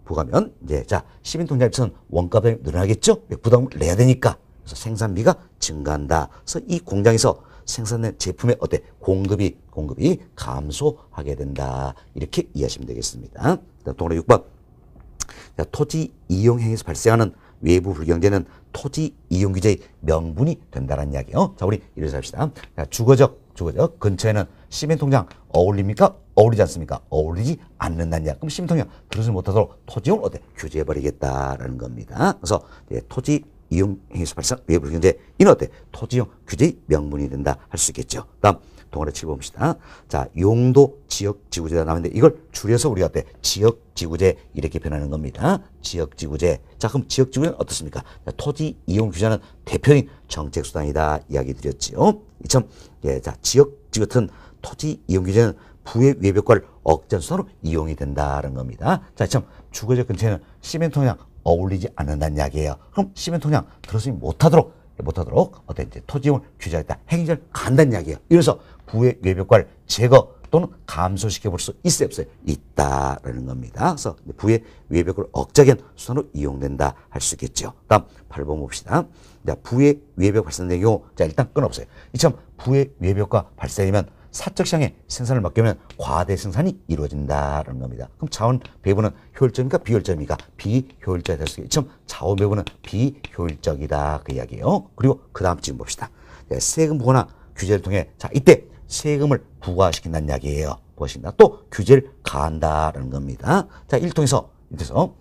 부과면 하 이제 자 시민 통장 에서는 원가 배담이 늘어나겠죠? 부담을 금 내야 되니까 그래서 생산비가 증가한다. 그래서 이 공장에서 생산된 제품의 어때? 공급이 공급이 감소하게 된다. 이렇게 이해하시면 되겠습니다. 동네라 6번. 자, 토지 이용 행위에서 발생하는 외부 불경제는 토지 이용 규제의 명분이 된다는 이야기요. 예 자, 우리 이래서 합시다. 자, 주거적 주거적 근처에는 시멘 통장 어울립니까? 어울리지 않습니까? 어울리지 않는다는 이야 그럼 시멘 통장 들어서 못하도록 토지용 어때? 규제해 버리겠다라는 겁니다. 그래서 예, 토지 이용행위수 발생 외부 근데 이는 어때? 토지용 규제의 명분이 된다 할 수 있겠죠. 다음 동아리 7 봅시다. 자, 용도 지역 지구제가 나왔는데 이걸 줄여서 우리가 어때? 지역 지구제 이렇게 변하는 겁니다. 지역 지구제. 자, 그럼 지역 지구제는 어떻습니까? 자, 토지 이용 규제는 대표인 적 정책 수단이다 이야기 드렸지요. 이참 예, 자, 지역 지구 같은 토지 이용 규제는 부의 외벽과를 억전수로 단으 이용이 된다는 겁니다. 자, 이참주거지역 근처에는 시멘통향 어울리지 않는다는 이야기예요. 그럼 시민 멘 통장 들었으면 못하도록 못하도록 어떤 이제 토지용을 규제하겠다. 행위절 간는 이야기예요. 이래서 부의 외벽과를 제거 또는 감소시켜 볼 수 있어요 없어요? 있다라는 겁니다. 그래서 부의 외벽을 억제한 수단으로 이용된다 할 수 있겠죠. 다음 8번 봅시다. 자, 부의 외벽 발생된 경우 자 일단 끊어보세요. 이처럼 부의 외벽과 발생이면 사적 시장의 생산을 맡기면 과대 생산이 이루어진다라는 겁니다. 그럼 자원 배분은 효율적입니까? 비효율적입니까? 비효율적이 될 수 있겠죠. 자원 배분은 비효율적이다 그 이야기예요. 그리고 그 다음 지금 봅시다. 네, 세금 부과나 규제를 통해 자 이때 세금을 부과시킨다는 이야기예요. 보신다. 또 규제를 가한다라는 겁니다. 자, 일통해서 이래서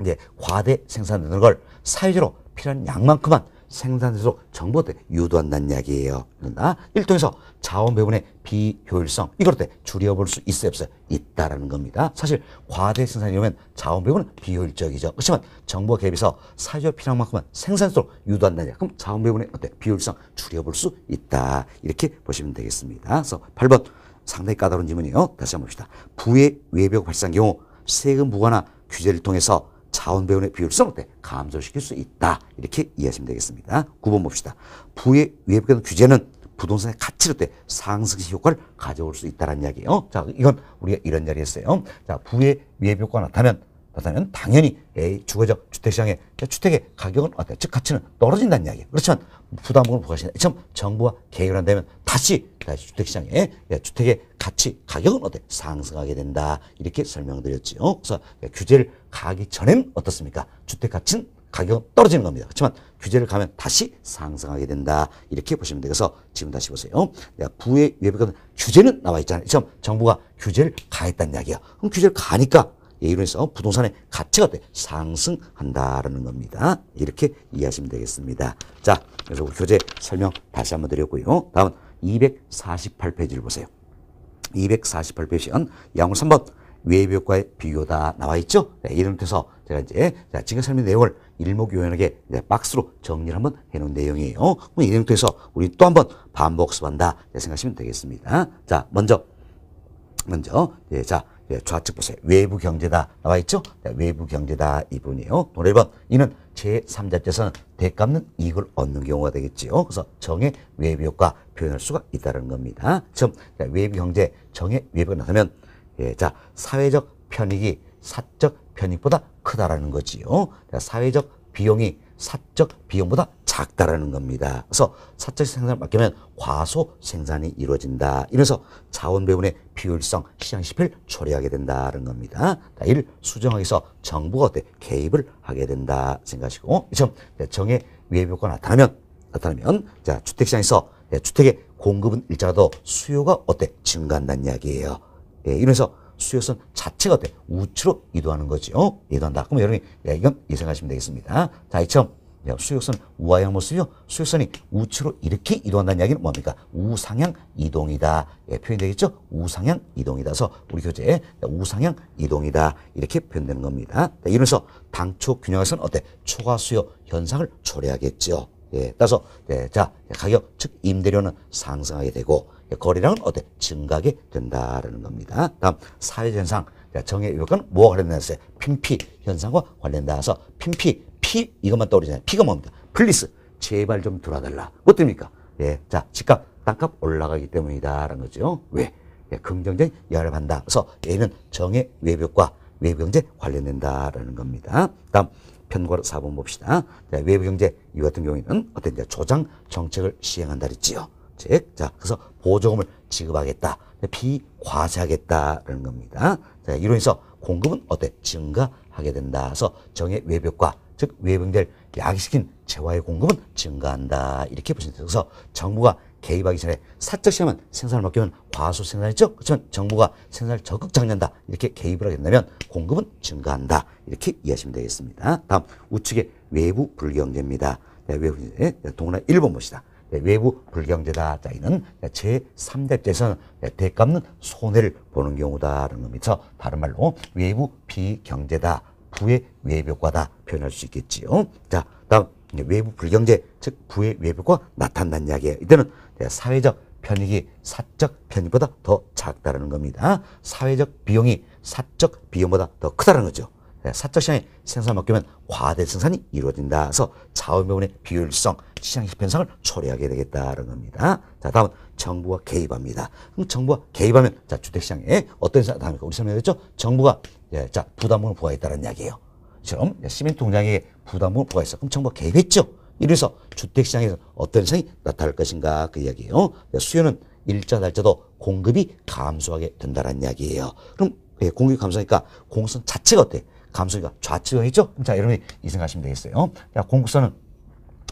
이제 네, 과대 생산되는 걸 사회적으로 필요한 양만큼만 생산해소 정보들 유도한다는 이야기예요. 그러나 를통해서 자원 배분의 비효율성 이걸 때 줄여볼 수 있어요 없어요? 있다라는 겁니다. 사실 과대 생산이라면 자원 배분은 비효율적이죠. 그렇지만 정보 갭에서 사회적 필요만큼은 생산수로 유도한다는 이야기. 그럼 자원 배분의 어때? 비효율성 줄여볼 수 있다. 이렇게 보시면 되겠습니다. 그래서 8번 상당히 까다로운 질문이에요. 다시 한 번 봅시다. 부의 외벽 발생 경우 세금 부과나 규제를 통해서 자원 배분의 비율성 어때? 감소시킬 수 있다. 이렇게 이해하시면 되겠습니다. 9번 봅시다. 부의 외부에 규제는 부동산의 가치로 때 상승시 효과를 가져올 수 있다는 이야기예요. 자, 이건 우리가 이런 이야기 했어요. 자, 부의 외부 효과가 나타나면 나타나면 당연히 A 주거적 주택시장의 주택의 가격은 어때? 즉 가치는 떨어진다는 이야기예요. 그렇지만 부담금을 부과시키는 참 정부가 개혁을 한다면 다시 주택시장에 예, 주택의 가치 가격은 어때 상승하게 된다 이렇게 설명드렸지 그래서 규제를 가기 전엔 어떻습니까? 주택 가치는 가격은 떨어지는 겁니다. 그렇지만 규제를 가면 다시 상승하게 된다. 이렇게 보시면 돼서 지금 다시 보세요. 네, 부의 외벽은 규제는 나와 있잖아요. 지금 정부가 규제를 가했다는 이야기야. 그럼 규제를 가니까 예, 이론에서 부동산의 가치가 돼 상승한다라는 겁니다. 이렇게 이해하시면 되겠습니다. 자, 그래서 우리 교재 설명 다시 한번 드렸고요. 다음 248페이지를 보세요. 248페이지는 양호 3번 외벽과의 비교다 나와 있죠? 네, 이름부서 제가 이제 자, 지금 설명 내용을 일목요연하게 박스로 정리를 한번 해놓은 내용이에요. 그럼 이름부터서 우리 또 한번 반복습한다 생각하시면 되겠습니다. 자, 먼저 먼저 예, 자 예, 좌측 보세요. 외부 경제다 나와 있죠? 네, 외부 경제다 이분이에요. 노래 1번 이는 제3자께서는 대값는 이익을 얻는 경우가 되겠지요. 그래서 정의 외부 효과 표현할 수가 있다는 겁니다. 즉 외부 경제 정의 외부가 나타나면 예, 자 사회적 편익이 사적 편익보다 크다라는 거지요. 사회적 비용이 사적 비용보다 작다라는 겁니다. 그래서 사적 생산을 맡기면 과소 생산이 이루어진다. 이래서 자원 배분의 비효율성, 시장 시패를 초래하게 된다는 겁니다. 자, 이를 수정하기 위해서 정부가 어때 개입을 하게 된다 생각하시고 이처 정의 위협 효과가 나타나면 나타나면 자 주택 시장에서 예, 주택의 공급은 일자라도 수요가 어때 증가한다는 이야기예요. 예, 이래서 수요선 자체가 돼 우측으로 이동하는 거죠. 어? 이동한다. 그럼 여러분이 야, 이건 예상하시면 되겠습니다. 자, 이처럼 수요선 우하향 모습이요. 수요선이 우측으로 이렇게 이동한다는 이야기는 뭡니까? 우상향 이동이다. 예, 표현되겠죠? 우상향 이동이다. 그래서 우리 교재에 우상향 이동이다. 이렇게 표현되는 겁니다. 이러면서 당초 균형에서는 어때? 초과 수요 현상을 초래하겠죠. 예, 따라서 예, 자 가격 즉 임대료는 상승하게 되고 거리랑은 어때? 증가하게 된다라는 겁니다. 다음 사회 현상. 정의 요건 뭐와 관련됐어요? 핀피 현상과 관련되어서 핀피 피 이것만 떠오르잖아요. 피가 뭡니까? 플리스 제발 좀 돌아달라. 뭐 됩니까? 예, 자 집값 땅값 올라가기 때문이다라는 거죠. 왜? 예, 긍정적인 영향을 받다. 그래서 얘는 정의 외벽과 외부경제 관련된다라는 겁니다. 다음 편과 4번 봅시다. 자, 외부경제 이 같은 경우에는 어떤 조장 정책을 시행한다 그랬지요. 즉, 자, 그래서 보조금을 지급하겠다. 비과세하겠다라는 겁니다. 자, 이로 인해서 공급은 어때? 증가하게 된다. 그래서 정의 외벽과 즉 외병될 야기시킨 재화의 공급은 증가한다. 이렇게 보시면 돼요. 그래서 정부가 개입하기 전에 사적 시험은 생산을 맡기면 과소 생산이죠. 그렇지만 정부가 생산을 적극 장려한다. 이렇게 개입을 하게 된다면 공급은 증가한다. 이렇게 이해하시면 되겠습니다. 다음 우측의 외부 불경제입니다. 네, 외부 동남 1번 봅시다. 예, 외부 불경제다. 자, 이는 예, 제3대 재선 예, 대값는 손해를 보는 경우다라는 겁니다. 다른 말로 외부 비경제다. 부의 외벽과다 표현할 수 있겠지요. 자, 다음 외부 불경제 즉 부의 외벽과 나타난 이야기예요. 이때는 사회적 편익이 사적 편익보다 더 작다라는 겁니다. 사회적 비용이 사적 비용보다 더 크다는 거죠. 예, 사적 시장의 생산 맡기면 과대 생산이 이루어진다. 그래서 자원배분의 비율성 시장 형편상을 초래하게 되겠다는 겁니다. 자, 다음은 정부가 개입합니다. 그럼 정부가 개입하면 자 주택시장에 어떤 사람입니까? 우리 설명했죠? 정부가 예, 자 부담금을 부과했다는 이야기예요. 지금 예, 시민 통장에 부담금을 부과했어. 그럼 정부가 개입했죠. 이래서 주택시장에서 어떤 현상이 나타날 것인가 그 이야기예요. 예, 수요는 일자 날짜도 공급이 감소하게 된다는 이야기예요. 그럼 예, 공급 이 감소니까 하 공선 자체가 어때? 감소기가 좌측형이죠? 자, 여러분이 이 생각하시면 되겠어요. 자, 공급선은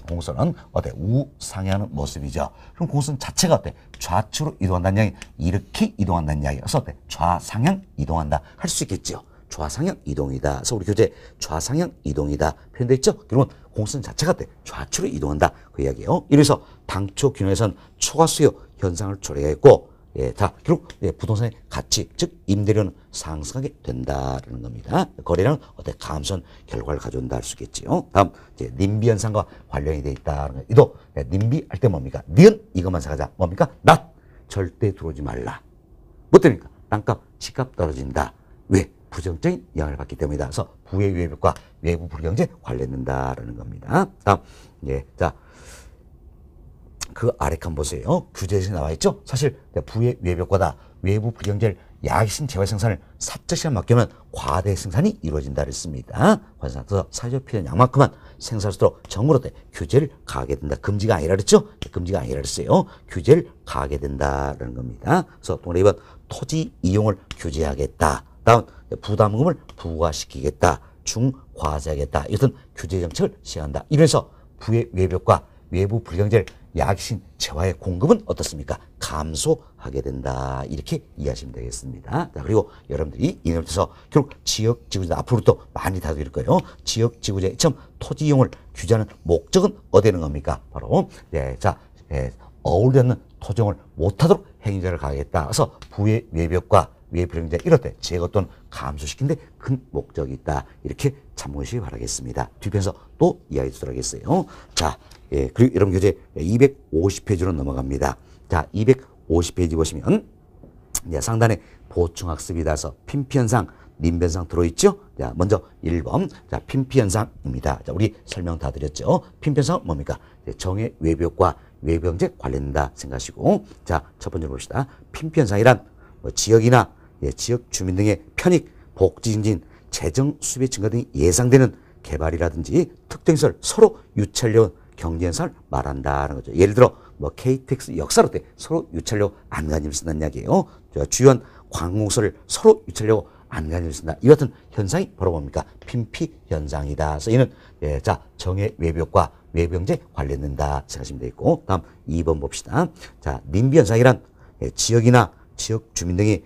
공선은 어때? 우상향하는 모습이죠. 그럼 공선 자체가 어때? 좌측으로 이동한다는 이 양이 이렇게 이동한다는 이야기 그래서 어때? 좌상향 이동한다 할 수 있겠지요. 좌상향 이동이다. 그래서 우리 교재 좌상향 이동이다 표현돼 있죠. 그러면 공선 자체가 어때? 좌측으로 이동한다 그 이야기예요. 이래서 당초 균형에선 초과 수요 현상을 초래했고 예, 자, 결국 예, 부동산의 가치, 즉 임대료는 상승하게 된다라는 겁니다. 거래량 은 어때 감소한 결과를 가져온다 할 수 있겠지요. 다음 이제 님비 현상과 관련이 돼 있다는 거. 이도 예, 님비 할 때 뭡니까? 니은 이것만 사가자. 뭡니까? 낮 절대 들어오지 말라. 뭐때입니까 땅값, 집값 떨어진다. 왜? 부정적인 영향을 받기 때문이다. 그래서 부의 외벽과 외부 불경제 관련된다라는 겁니다. 다음 예, 자. 그 아래 칸 보세요. 규제에서 나와 있죠. 사실 부의 외벽과다 외부 불경제를 야기신 재활생산을 삽제시간 맡기면 과대 생산이 이루어진다 그랬습니다. 관상에서 사회적 필요한 양만큼만 생산할수록 정부로부터 규제를 가하게 된다. 금지가 아니라 그랬죠? 네, 금지가 아니라 그랬어요. 규제를 가하게 된다라는 겁니다. 그래서 동네 2번 토지 이용을 규제하겠다. 다음 부담금을 부과시키겠다. 중과세하겠다. 이것은 규제 정책을 시행한다. 이래서 부의 외벽과 외부 불경제를 약신 재화의 공급은 어떻습니까? 감소하게 된다. 이렇게 이해하시면 되겠습니다. 자, 그리고 여러분들이 이념에서 결국 지역 지구제 앞으로 도 많이 다룰 거예요. 지역 지구제 참 토지 이용을 규제하는 목적은 어디는 겁니까? 바로 네, 자, 예, 어울리는 토종을 못하도록 행위자를 가하겠다. 그래서 부의 외벽과 위에 표현된 이럴 때 제거 또는 감소시키는데 큰 목적이 있다. 이렇게 참고하시기 바라겠습니다. 뒤편에서 또 이야기 듣도록 하겠어요. 자, 예, 그리고 여러분 교재 250페이지로 넘어갑니다. 자, 250페이지 보시면 예, 상단에 보충학습이라서 핀피현상, 림변상 들어있죠? 자, 먼저 1번. 자, 핀피현상입니다. 자, 우리 설명 다 드렸죠? 핀피현상 뭡니까? 네, 정의 외벽과 외병제 관련된다 생각하시고 자, 첫 번째로 봅시다. 핀피현상이란 뭐 지역이나 예, 지역 주민 등의 편익, 복지 증진, 재정 수비 증가 등이 예상되는 개발이라든지 특정 시설 서로 유찰료 경제연설 말한다는 거죠. 예를 들어 뭐 KTX 역사로 때 서로 유찰료 안간힘을 쓴다는 이야기예요. 주요한 관공서를 서로 유찰료 안간힘을 쓴다. 이 같은 현상이 바로 뭡니까? 핀피 현상이다. 그래서 이는 예, 자 정의 외벽과 외벽제 관련된다 생각하시면 되겠고 다음 2번 봅시다. 자 님비 현상이란 예, 지역이나 지역 주민 등이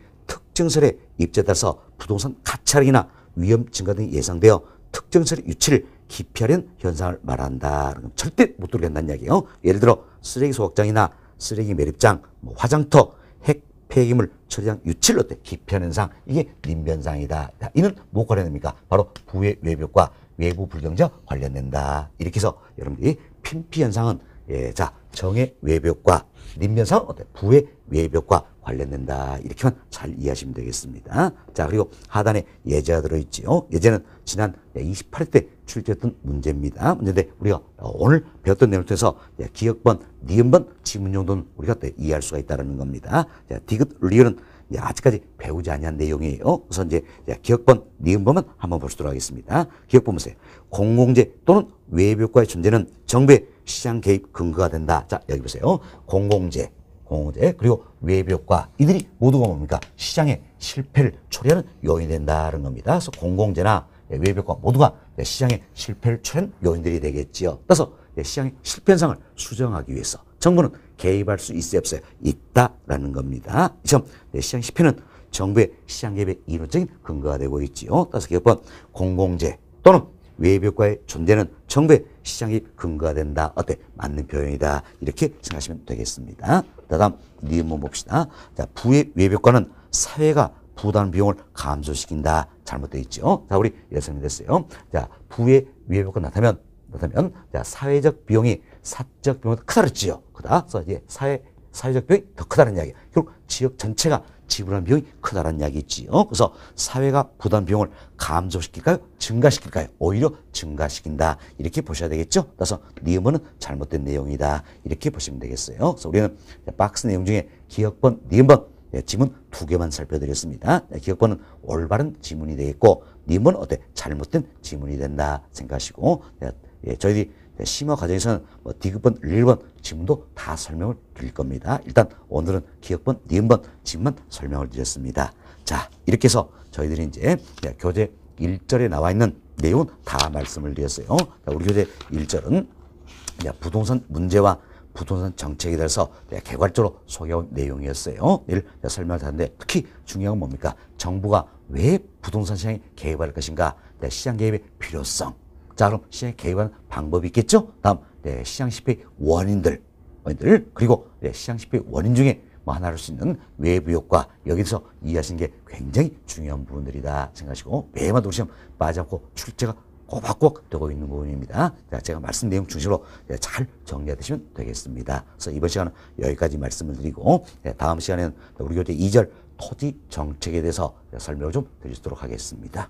특정설에 입자따라서 부동산 가차락이나 위험 증가 등이 예상되어 특정설의 유치를 기피하려는 현상을 말한다. 절대 못 들어간다는 이야기예요. 예를 들어 쓰레기 소각장이나 쓰레기 매립장, 뭐 화장터, 핵 폐기물 처리장 유치를 어때? 기피하는 상 이게 림변상이다. 이는 뭐 관련됩니까? 바로 부의 외벽과 외부 불경자 관련된다. 이렇게 해서 여러분들이 핀피 현상은 예, 자, 정의 외벽과 림면상 어때? 부의 외벽과 관련된다. 이렇게만 잘 이해하시면 되겠습니다. 자, 그리고 하단에 예제가 들어있지요. 예제는 지난 28회 때 출제했던 문제입니다. 문제인데 우리가 어, 오늘 배웠던 내용을 통해서 예, 기억번, 니은번, 지문 용도는 우리가 이해할 수가 있다는 겁니다. 자, 디귿, 리을은 예, 아직까지 배우지 아니한 내용이에요. 우선 이제 예, 기억번, 니은번만 한번 보시도록 하겠습니다. 기억번 보세요. 공공재 또는 외벽과의 존재는 정부의 시장 개입 근거가 된다. 자, 여기 보세요. 공공재, 공공재, 그리고 외벽과 이들이 모두가 뭡니까? 시장의 실패를 초래하는 요인이 된다는 겁니다. 그래서 공공재나 예, 외벽과 모두가 예, 시장의 실패를 초래하는 요인들이 되겠지요. 따라서 예, 시장의 실패 현상을 수정하기 위해서 정부는 개입할 수있어요없어요 있다라는 겁니다. 이점 네, 시장 실패는 정부의 시장 개입의 이론적인 근거가 되고 있지요. 따라서 기업은 공공재 또는 외벽과의 존재는 정부의 시장이 근거가 된다. 어때? 맞는 표현이다. 이렇게 생각하시면 되겠습니다. 다음 니은 봅시다. 자, 부의 외벽과는 사회가 부담 비용을 감소시킨다. 잘못되어 있죠. 자, 우리 예상이 됐어요. 자, 부의 외벽과 나타면 나타다면 자, 사회적 비용이 사적 비용보다 크다랬지요. 그다. 그래서 이제 사회 사회적 비용이 더 크다는 이야기. 결국 지역 전체가 지불한 비용이 크다는이야기지요 어? 그래서 사회가 부담 비용을 감소시킬까요? 증가시킬까요? 오히려 증가시킨다. 이렇게 보셔야 되겠죠? 그래서 니음은 잘못된 내용이다. 이렇게 보시면 되겠어요. 그래서 우리는 박스 내용 중에 기억번, 니음번, 예, 지문 두 개만 살펴드렸습니다. 네, 기억번은 올바른 지문이 되겠고, 니음은 어때? 잘못된 지문이 된다 생각하시고, 네, 예, 저희들이 네, 심화 과정에서는 뭐 디귿번, 릴번, 지문도 다 설명을 드릴 겁니다. 일단 오늘은 기억번, 니은번, 지문만 설명을 드렸습니다. 자, 이렇게 해서 저희들이 이제 네, 교재 1절에 나와 있는 내용다 말씀을 드렸어요. 우리 교재 1절은 부동산 문제와 부동산 정책에 대해서 개괄적으로 소개한 내용이었어요. 이를 설명을 하는데 특히 중요한 건 뭡니까? 정부가 왜 부동산 시장에 개입할 것인가? 시장 개입의 필요성, 자, 그럼 시장에 개입하는 방법이 있겠죠? 다음, 네, 시장 실패 원인들, 원인들, 그리고 네, 시장 실패 원인 중에 뭐 하나로 수 있는 외부 효과, 여기서 이해하시는 게 굉장히 중요한 부분들이다 생각하시고, 매번 도시험 빠지 않고 출제가 꼬박꼬박 되고 있는 부분입니다. 자, 제가 말씀 내용 중심으로 네, 잘 정리하시면 되겠습니다. 그래서 이번 시간은 여기까지 말씀을 드리고, 네, 다음 시간에는 우리 교재 2절 토지 정책에 대해서 설명을 좀 드리도록 하겠습니다.